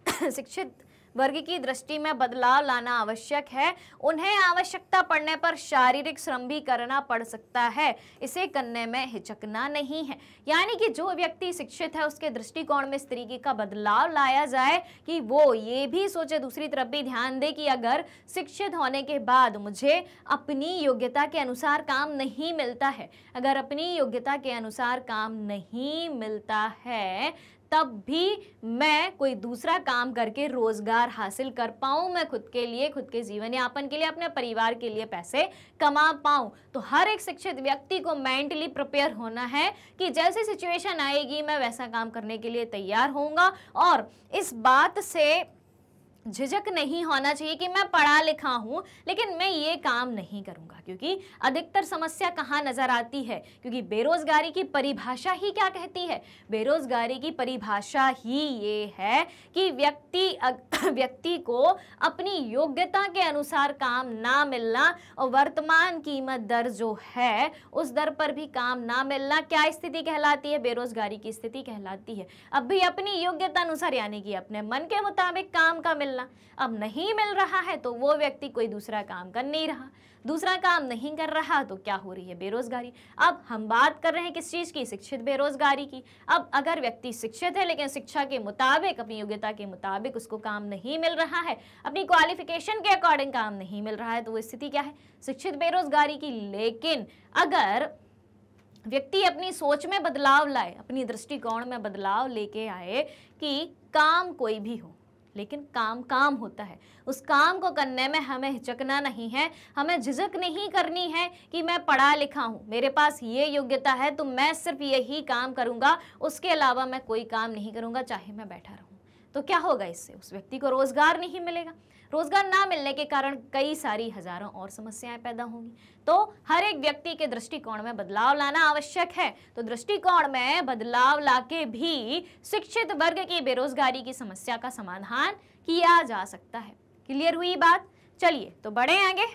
शिक्षित वर्ग की दृष्टि में बदलाव लाना आवश्यक है उन्हें आवश्यकता पड़ने पर शारीरिक श्रम भी करना पड़ सकता है इसे करने में हिचकना नहीं है यानी कि जो व्यक्ति शिक्षित है उसके दृष्टिकोण में इस तरीके का बदलाव लाया जाए कि वो ये भी सोचे दूसरी तरफ भी ध्यान दे कि अगर शिक्षित होने के बाद मुझे अपनी योग्यता के अनुसार काम नहीं मिलता है अगर अपनी योग्यता के अनुसार काम नहीं मिलता है तब भी मैं कोई दूसरा काम करके रोजगार हासिल कर पाऊँ मैं खुद के लिए खुद के जीवन यापन के लिए अपने परिवार के लिए पैसे कमा पाऊँ तो हर एक शिक्षित व्यक्ति को मेंटली प्रिपेयर होना है कि जैसी सिचुएशन आएगी मैं वैसा काम करने के लिए तैयार होऊंगा और इस बात से झिझक नहीं होना चाहिए कि मैं पढ़ा लिखा हूँ लेकिन मैं ये काम नहीं करूँगा क्योंकि अधिकतर समस्या कहाँ नज़र आती है क्योंकि बेरोज़गारी की परिभाषा ही क्या कहती है बेरोज़गारी की परिभाषा ही ये है कि व्यक्ति व्यक्ति को अपनी योग्यता के अनुसार काम ना मिलना और वर्तमान कीमत दर जो है उस दर पर भी काम ना मिलना क्या स्थिति कहलाती है बेरोज़गारी की स्थिति कहलाती है अब भी अपनी योग्यता अनुसार यानी कि अपने मन के मुताबिक काम का मिलना मिलना अब नहीं मिल रहा है तो वो व्यक्ति कोई दूसरा काम कर नहीं रहा दूसरा काम नहीं कर रहा तो क्या हो रही है बेरोजगारी अब हम बात कर रहे हैं किस चीज़ की शिक्षित बेरोजगारी की अब अगर व्यक्ति शिक्षित है लेकिन शिक्षा के मुताबिक अपनी योग्यता के मुताबिक उसको काम नहीं मिल रहा है अपनी क्वालिफिकेशन के अकॉर्डिंग काम नहीं मिल रहा है तो वो स्थिति क्या है शिक्षित बेरोजगारी की लेकिन अगर व्यक्ति अपनी सोच में बदलाव लाए अपनी दृष्टिकोण में बदलाव लेके आए कि काम कोई भी हो लेकिन काम काम होता है उस काम को करने में हमें हिचकना नहीं है हमें झिझक नहीं करनी है कि मैं पढ़ा लिखा हूँ मेरे पास ये योग्यता है तो मैं सिर्फ यही काम करूँगा उसके अलावा मैं कोई काम नहीं करूँगा चाहे मैं बैठा रहूँ तो क्या होगा इससे उस व्यक्ति को रोज़गार नहीं मिलेगा रोजगार ना मिलने के कारण कई सारी हजारों और समस्याएं पैदा होंगी तो हर एक व्यक्ति के दृष्टिकोण में बदलाव लाना आवश्यक है तो दृष्टिकोण में बदलाव लाके भी शिक्षित वर्ग की बेरोजगारी की समस्या का समाधान किया जा सकता है क्लियर हुई बात चलिए तो बढ़े आगे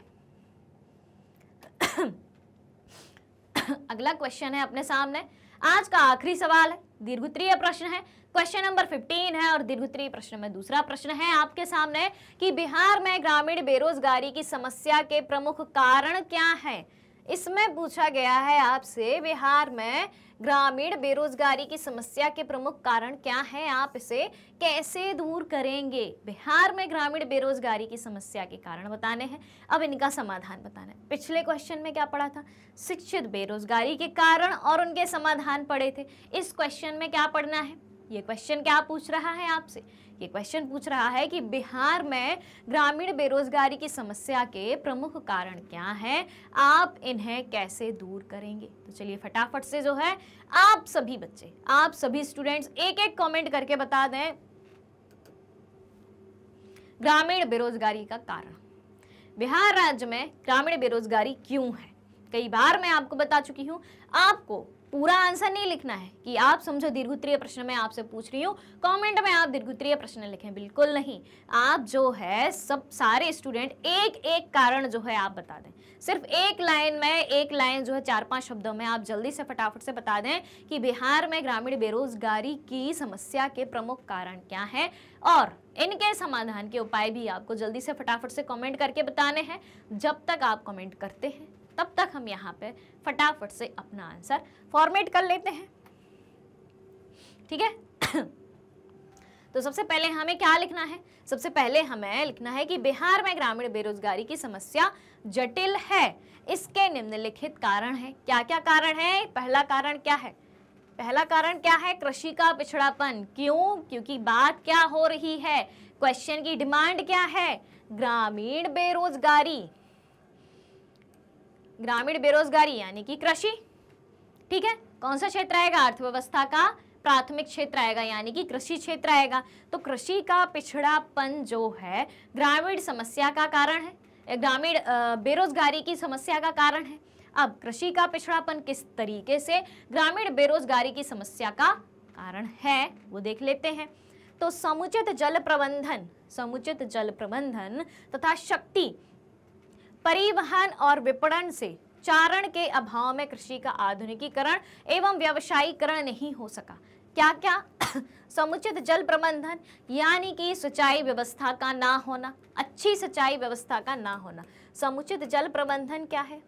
अगला क्वेश्चन है अपने सामने आज का आखिरी सवाल है दीर्घ प्रश्न है क्वेश्चन नंबर 15 है और दीर्घोत्तरी प्रश्न में दूसरा प्रश्न है आपके सामने कि बिहार में ग्रामीण बेरोजगारी की समस्या के प्रमुख कारण क्या है इसमें पूछा गया है आपसे बिहार में ग्रामीण बेरोजगारी की समस्या के प्रमुख कारण क्या है आप इसे कैसे दूर करेंगे बिहार में ग्रामीण बेरोजगारी की समस्या के कारण बताने हैं अब इनका समाधान बताना है पिछले क्वेश्चन में क्या पढ़ा था शिक्षित बेरोजगारी के कारण और उनके समाधान पड़े थे इस क्वेश्चन में क्या पढ़ना है ये क्वेश्चन क्या पूछ रहा है आपसे ये क्वेश्चन पूछ रहा है कि बिहार में ग्रामीण बेरोजगारी की समस्या के प्रमुख कारण क्या हैं आप इन्हें कैसे दूर करेंगे तो चलिए फटाफट से जो है आप सभी बच्चे आप सभी स्टूडेंट्स एक एक कमेंट करके बता दें ग्रामीण बेरोजगारी का कारण बिहार राज्य में ग्रामीण बेरोजगारी क्यों है कई बार मैं आपको बता चुकी हूं आपको पूरा आंसर नहीं लिखना है कि आप समझो दीर्घोत्तरीय प्रश्न में आपसे पूछ रही हूँ कमेंट में आप दीर्घोत्तरीय प्रश्न लिखें बिल्कुल नहीं आप जो है सब सारे स्टूडेंट एक एक कारण जो है आप बता दें सिर्फ एक लाइन में एक लाइन जो है चार पांच शब्दों में आप जल्दी से फटाफट से बता दें कि बिहार में ग्रामीण बेरोजगारी की समस्या के प्रमुख कारण क्या है और इनके समाधान के उपाय भी आपको जल्दी से फटाफट से कॉमेंट करके बताने हैं जब तक आप कॉमेंट करते हैं तब तक हम यहाँ पे फटाफट से अपना आंसर फॉर्मेट कर लेते हैं ठीक है तो सबसे पहले हमें क्या लिखना है सबसे पहले हमें लिखना है कि बिहार में ग्रामीण बेरोजगारी की समस्या जटिल है इसके निम्नलिखित कारण है क्या क्या कारण है पहला कारण क्या है पहला कारण क्या है कृषि का पिछड़ापन क्यों क्योंकि बात क्या हो रही है क्वेश्चन की डिमांड क्या है ग्रामीण बेरोजगारी ग्रामीण बेरोजगारी यानी कि कृषि ठीक है कौन सा क्षेत्र आएगा अर्थव्यवस्था का प्राथमिक क्षेत्र आएगा यानी कि कृषि क्षेत्र आएगा तो कृषि का पिछड़ापन जो है ग्रामीण समस्या का कारण है ग्रामीण बेरोजगारी की समस्या का कारण है अब कृषि का पिछड़ापन किस तरीके से ग्रामीण बेरोजगारी की समस्या का कारण है वो देख लेते हैं तो समुचित जल प्रबंधन समुचित जल प्रबंधन तथा शक्ति परिवहन और विपणन से चारण के अभाव में कृषि का आधुनिकीकरण एवं व्यवसायीकरण नहीं हो सका क्या क्या समुचित जल प्रबंधन यानी कि सिंचाई व्यवस्था का ना होना अच्छी सिंचाई व्यवस्था का ना होना समुचित जल प्रबंधन क्या है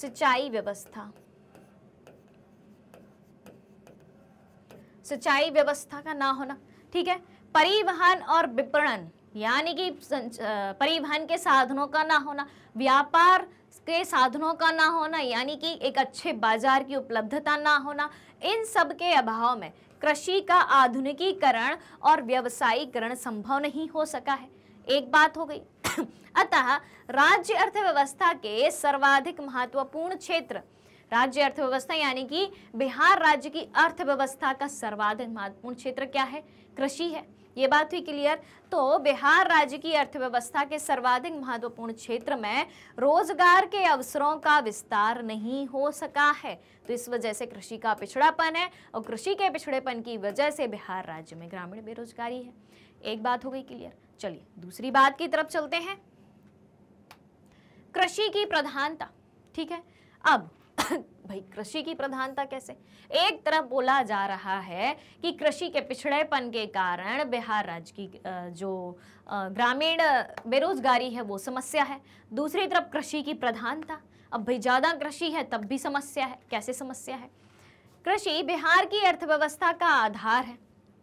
सिंचाई व्यवस्था सिंचाई व्यवस्था का ना होना ठीक है परिवहन और विपणन यानी कि परिवहन के साधनों का ना होना व्यापार के साधनों का ना होना यानी कि एक अच्छे बाजार की उपलब्धता ना होना इन सब के अभाव में कृषि का आधुनिकीकरण और व्यवसायीकरण संभव नहीं हो सका है एक बात हो गई अतः राज्य अर्थव्यवस्था के सर्वाधिक महत्वपूर्ण क्षेत्र राज्य अर्थव्यवस्था यानी कि बिहार राज्य की अर्थव्यवस्था का सर्वाधिक महत्वपूर्ण क्षेत्र क्या है कृषि है ये बात हुई क्लियर तो बिहार राज्य की अर्थव्यवस्था के सर्वाधिक महत्वपूर्ण क्षेत्र में रोजगार के अवसरों का विस्तार नहीं हो सका है तो इस वजह से कृषि का पिछड़ापन है और कृषि के पिछड़ेपन की वजह से बिहार राज्य में ग्रामीण बेरोजगारी है एक बात हो गई क्लियर चलिए दूसरी बात की तरफ चलते हैं कृषि की प्रधानता ठीक है अब भाई कृषि की प्रधानता कैसे एक तरफ बोला जा रहा है कि कृषि के पिछड़ेपन के कारण बिहार राज्य की जो ग्रामीण बेरोजगारी है वो समस्या है दूसरी तरफ कृषि की प्रधानता अब भाई ज़्यादा कृषि है तब भी समस्या है कैसे समस्या है कृषि बिहार की अर्थव्यवस्था का आधार है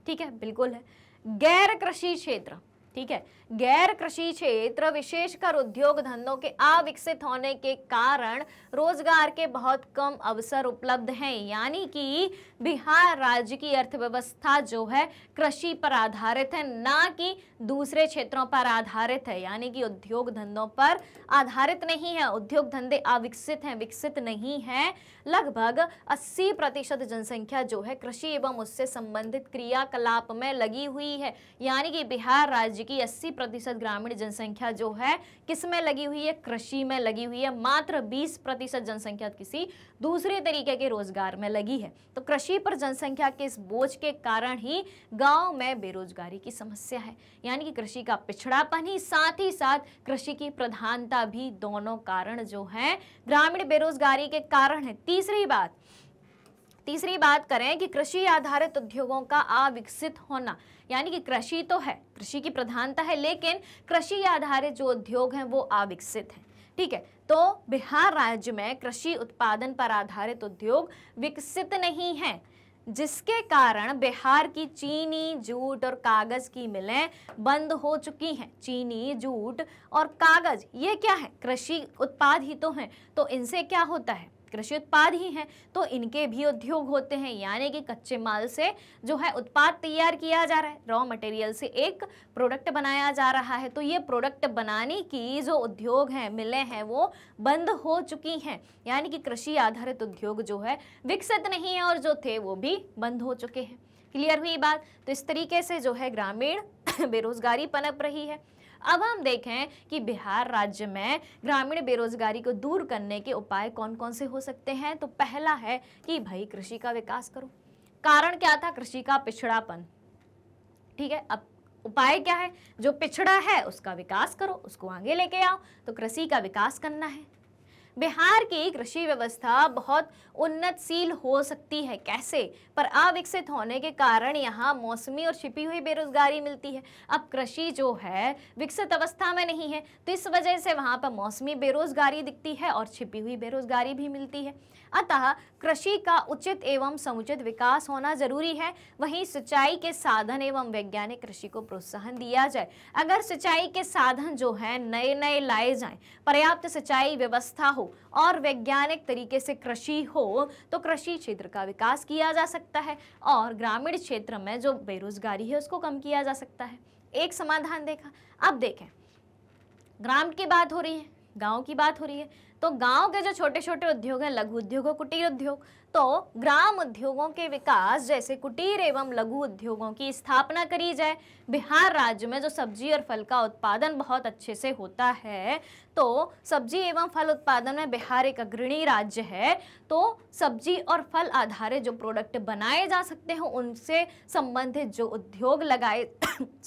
ठीक है बिल्कुल है गैर कृषि क्षेत्र ठीक है गैर कृषि क्षेत्र विशेषकर उद्योग धंधों के अविकसित होने के कारण रोजगार के बहुत कम अवसर उपलब्ध हैं यानी कि बिहार राज्य की अर्थव्यवस्था जो है कृषि पर आधारित है ना कि दूसरे क्षेत्रों पर आधारित है यानी कि उद्योग धंधों पर आधारित नहीं है उद्योग धंधे अविकसित हैं विकसित नहीं है लगभग अस्सी प्रतिशत जनसंख्या जो है कृषि एवं उससे संबंधित क्रियाकलाप में लगी हुई है यानी कि बिहार राज्य की अस्सी प्रतिशत ग्रामीण जनसंख्या जो है किस में लगी हुई है कृषि में लगी हुई है मात्र 20 प्रतिशत जनसंख्या किसी दूसरे तरीके के रोजगार में लगी है तो कृषि पर जनसंख्या के इस बोझ के कारण ही गांव में बेरोजगारी की समस्या है यानी कि कृषि का पिछड़ापन ही साथ ही साथ कृषि की प्रधानता भी दोनों कारण जो है ग्रामीण बेरोजगारी के कारण है तीसरी बात तीसरी बात करें कि कृषि आधारित उद्योगों का अविकसित होना यानी कि कृषि तो है कृषि की प्रधानता है लेकिन कृषि आधारित जो उद्योग हैं वो अविकसित हैं ठीक है तो बिहार राज्य में कृषि उत्पादन पर आधारित उद्योग विकसित नहीं है जिसके कारण बिहार की चीनी जूट और कागज की मिलें बंद हो चुकी हैं चीनी जूट और कागज ये क्या है कृषि उत्पाद ही तो हैं तो इनसे क्या होता है कृषि उत्पाद ही हैं तो इनके भी उद्योग होते हैं यानी कि कच्चे माल से जो है उत्पाद तैयार किया जा रहा है रॉ मटेरियल से एक प्रोडक्ट बनाया जा रहा है तो ये प्रोडक्ट बनाने की जो उद्योग हैं मिले हैं वो बंद हो चुकी हैं यानी कि कृषि आधारित उद्योग जो है विकसित नहीं है और जो थे वो भी बंद हो चुके हैं क्लियर हुई बात तो इस तरीके से जो है ग्रामीण बेरोजगारी पनप रही है अब हम देखें कि बिहार राज्य में ग्रामीण बेरोजगारी को दूर करने के उपाय कौन कौन से हो सकते हैं तो पहला है कि भाई कृषि का विकास करो कारण क्या था कृषि का पिछड़ापन ठीक है अब उपाय क्या है जो पिछड़ा है उसका विकास करो उसको आगे लेके आओ तो कृषि का विकास करना है बिहार की कृषि व्यवस्था बहुत उन्नतशील हो सकती है कैसे पर अविकसित होने के कारण यहाँ मौसमी और छिपी हुई बेरोजगारी मिलती है अब कृषि जो है विकसित अवस्था में नहीं है तो इस वजह से वहाँ पर मौसमी बेरोजगारी दिखती है और छिपी हुई बेरोजगारी भी मिलती है अतः कृषि का उचित एवं समुचित विकास होना जरूरी है वहीं सिंचाई के साधन एवं वैज्ञानिक कृषि को प्रोत्साहन दिया जाए अगर सिंचाई के साधन जो है नए नए लाए जाएं पर्याप्त सिंचाई व्यवस्था हो और वैज्ञानिक तरीके से कृषि हो तो कृषि क्षेत्र का विकास किया जा सकता है और ग्रामीण क्षेत्र में जो बेरोजगारी है उसको कम किया जा सकता है एक समाधान देखा अब देखें ग्राम की बात हो रही है गांव की बात हो रही है तो गांव के जो छोटे छोटे उद्योग हैं लघु उद्योग और कुटीर उद्योग तो ग्राम उद्योगों के विकास जैसे कुटीर एवं लघु उद्योगों की स्थापना करी जाए बिहार राज्य में जो सब्जी और फल का उत्पादन बहुत अच्छे से होता है तो सब्जी एवं फल उत्पादन में बिहार एक अग्रणी राज्य है तो सब्जी और फल आधारित जो प्रोडक्ट बनाए जा सकते हैं उनसे संबंधित जो उद्योग लगाए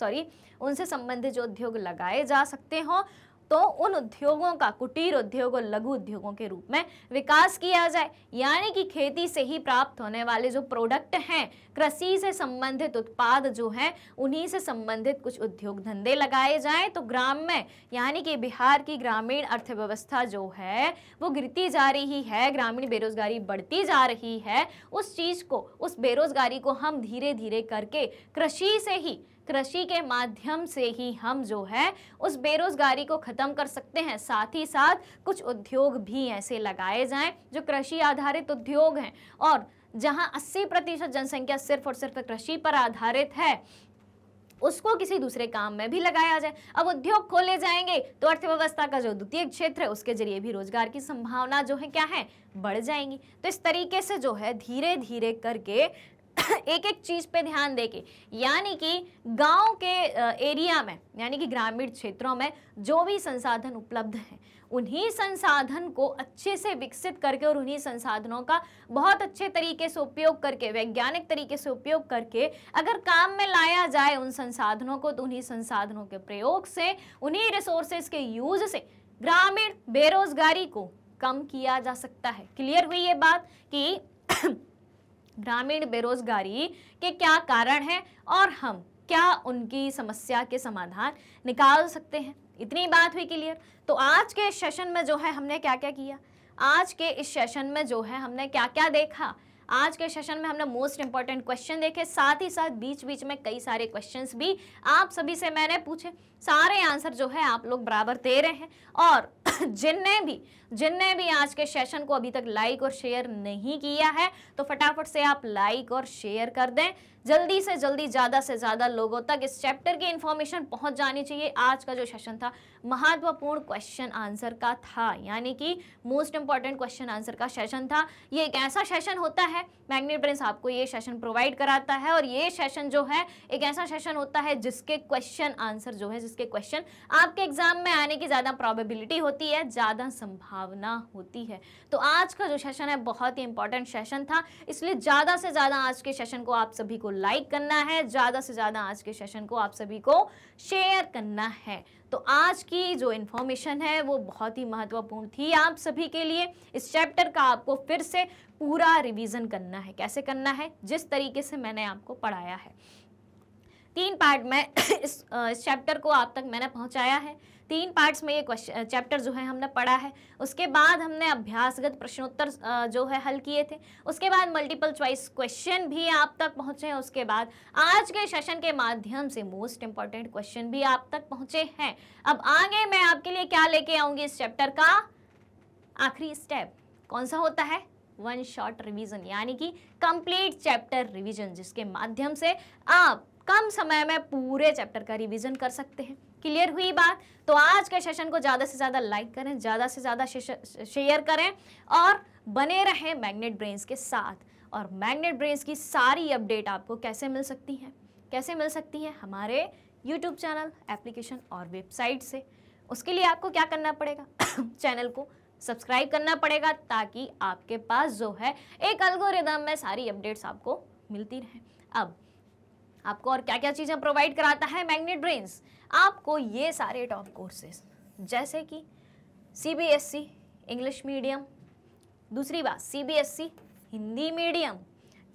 सॉरी उनसे संबंधित जो उद्योग लगाए जा सकते हों तो उन उद्योगों का कुटीर उद्योग और लघु उद्योगों के रूप में विकास किया जाए यानी कि खेती से ही प्राप्त होने वाले जो प्रोडक्ट हैं कृषि से संबंधित उत्पाद जो हैं उन्हीं से संबंधित कुछ उद्योग धंधे लगाए जाएं तो ग्राम में यानी कि बिहार की ग्रामीण अर्थव्यवस्था जो है वो गिरती जा रही है ग्रामीण बेरोजगारी बढ़ती जा रही है उस चीज़ को उस बेरोजगारी को हम धीरे धीरे करके कृषि से ही कृषि के माध्यम से ही हम जो है उस बेरोजगारी को ख़त्म कर सकते हैं साथ ही साथ कुछ उद्योग भी ऐसे लगाए जाएं जो कृषि आधारित उद्योग हैं और जहां 80 प्रतिशत जनसंख्या सिर्फ और सिर्फ कृषि पर आधारित है उसको किसी दूसरे काम में भी लगाया जाए अब उद्योग खोले जाएंगे तो अर्थव्यवस्था का जो द्वितीय क्षेत्र है उसके जरिए भी रोजगार की संभावना जो है क्या है बढ़ जाएंगी तो इस तरीके से जो है धीरे धीरे करके एक एक चीज़ पे ध्यान देके यानी कि गांव के एरिया में यानी कि ग्रामीण क्षेत्रों में जो भी संसाधन उपलब्ध हैं उन्हीं संसाधन को अच्छे से विकसित करके और उन्हीं संसाधनों का बहुत अच्छे तरीके से उपयोग करके वैज्ञानिक तरीके से उपयोग करके अगर काम में लाया जाए उन संसाधनों को तो उन्हीं संसाधनों के प्रयोग से उन्हीं रिसोर्सेज के यूज से ग्रामीण बेरोजगारी को कम किया जा सकता है क्लियर हुई ये बात कि ग्रामीण बेरोजगारी के क्या कारण हैं और हम क्या उनकी समस्या के समाधान निकाल सकते हैं इतनी बात हुई क्लियर तो आज के सेशन में जो है हमने क्या क्या किया आज के इस सेशन में जो है हमने क्या क्या देखा आज के सेशन में हमने मोस्ट इंपॉर्टेंट क्वेश्चन देखे साथ ही साथ बीच बीच में कई सारे क्वेश्चंस भी आप सभी से मैंने पूछे सारे आंसर जो है आप लोग बराबर दे रहे हैं और जिनने भी जिनने भी आज के सेशन को अभी तक लाइक और शेयर नहीं किया है तो फटाफट से आप लाइक और शेयर कर दें जल्दी से जल्दी ज़्यादा से ज़्यादा लोगों तक इस चैप्टर की इन्फॉर्मेशन पहुंच जानी चाहिए आज का जो सेशन था महत्वपूर्ण क्वेश्चन आंसर का था यानी कि मोस्ट इंपॉर्टेंट क्वेश्चन आंसर का सेशन था ये एक ऐसा सेशन होता है मैग्नेट प्रिंस आपको ये सेशन प्रोवाइड कराता है और ये सेशन जो है एक ऐसा सेशन होता है जिसके क्वेश्चन आंसर जो है जिस के क्वेश्चन आपके एग्जाम में आने की ज़्यादा प्रॉबिलिटी होती है ज़्यादा संभावना होती है तो आज का जो सेशन है बहुत ही इंपॉर्टेंट सेशन था इसलिए ज़्यादा से ज़्यादा आज के सेशन को आप सभी को लाइक करना है ज़्यादा से ज़्यादा आज के सेशन को आप सभी को शेयर करना है तो आज की जो इन्फॉर्मेशन है वो बहुत ही महत्वपूर्ण थी आप सभी के लिए इस चैप्टर का आपको फिर से पूरा रिवीजन करना है कैसे करना है जिस तरीके से मैंने आपको पढ़ाया है तीन पार्ट में इस, चैप्टर को आप तक मैंने पहुंचाया है तीन पार्ट्स में ये क्वेश्चन चैप्टर जो है हमने पढ़ा है उसके बाद हमने अभ्यासगत प्रश्नोत्तर जो है हल किए थे उसके बाद मल्टीपल चॉइस क्वेश्चन भी आप तक पहुंचे हैं उसके बाद आज के सेशन के माध्यम से मोस्ट इंपॉर्टेंट क्वेश्चन भी आप तक पहुंचे हैं अब आगे मैं आपके लिए क्या लेके आऊंगी इस चैप्टर का आखिरी स्टेप कौन सा होता है वन शॉर्ट रिविजन यानी कि कंप्लीट चैप्टर रिविजन जिसके माध्यम से आप कम समय में पूरे चैप्टर का रिवीजन कर सकते हैं क्लियर हुई बात तो आज के सेशन को ज़्यादा से ज़्यादा लाइक करें ज़्यादा से ज़्यादा शेयर करें और बने रहें मैग्नेट ब्रेन्स के साथ और मैग्नेट ब्रेन्स की सारी अपडेट आपको कैसे मिल सकती हैं कैसे मिल सकती हैं हमारे यूट्यूब चैनल एप्लीकेशन और वेबसाइट से उसके लिए आपको क्या करना पड़ेगा चैनल को सब्सक्राइब करना पड़ेगा ताकि आपके पास जो है एक अलगोरिदम में सारी अपडेट्स आपको मिलती रहें अब आपको और क्या क्या चीज़ें प्रोवाइड कराता है मैग्नेट ब्रेन्स आपको ये सारे टॉप कोर्सेज जैसे कि सी इंग्लिश मीडियम दूसरी बात C e, Hindi medium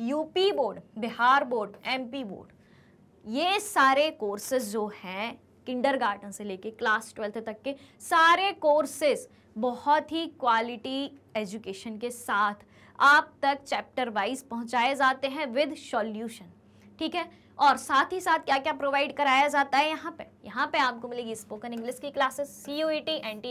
UP board Bihar board MP board ये सारे कोर्सेज जो हैं किंडरगार्टन से लेके क्लास ट्वेल्थ तक के सारे कोर्सेज बहुत ही क्वालिटी एजुकेशन के साथ आप तक चैप्टर वाइज पहुंचाए जाते हैं विद सॉल्यूशन ठीक है और साथ ही साथ क्या क्या प्रोवाइड कराया जाता है यहाँ पे यहाँ पे आपको मिलेगी स्पोकन इंग्लिश की क्लासेस सी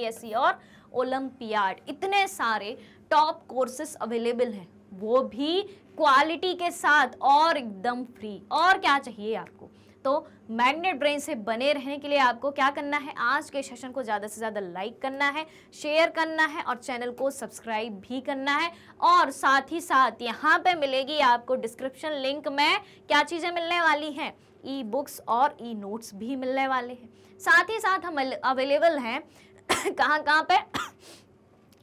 एस सी और ओलम्पियाड इतने सारे टॉप कोर्सेस अवेलेबल हैं वो भी क्वालिटी के साथ और एकदम फ्री और क्या चाहिए आपको तो मैग्नेट ब्रेन से बने रहने के लिए आपको क्या करना है आज के सेशन को ज़्यादा से ज़्यादा लाइक करना है शेयर करना है और चैनल को सब्सक्राइब भी करना है और साथ ही साथ यहाँ पे मिलेगी आपको डिस्क्रिप्शन लिंक में क्या चीज़ें मिलने वाली हैं ई बुक्स और ई नोट्स भी मिलने वाले हैं साथ ही साथ हम अवेलेबल हैं कहाँ कहाँ पर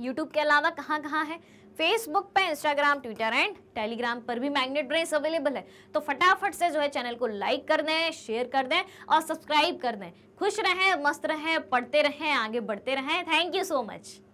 यूट्यूब के अलावा कहाँ कहाँ है फेसबुक पे इंस्टाग्राम ट्विटर एंड टेलीग्राम पर भी मैग्नेट ड्रेस अवेलेबल है तो फटाफट से जो है चैनल को लाइक कर दें शेयर कर दें और सब्सक्राइब कर दें खुश रहें मस्त रहें पढ़ते रहें आगे बढ़ते रहें थैंक यू सो मच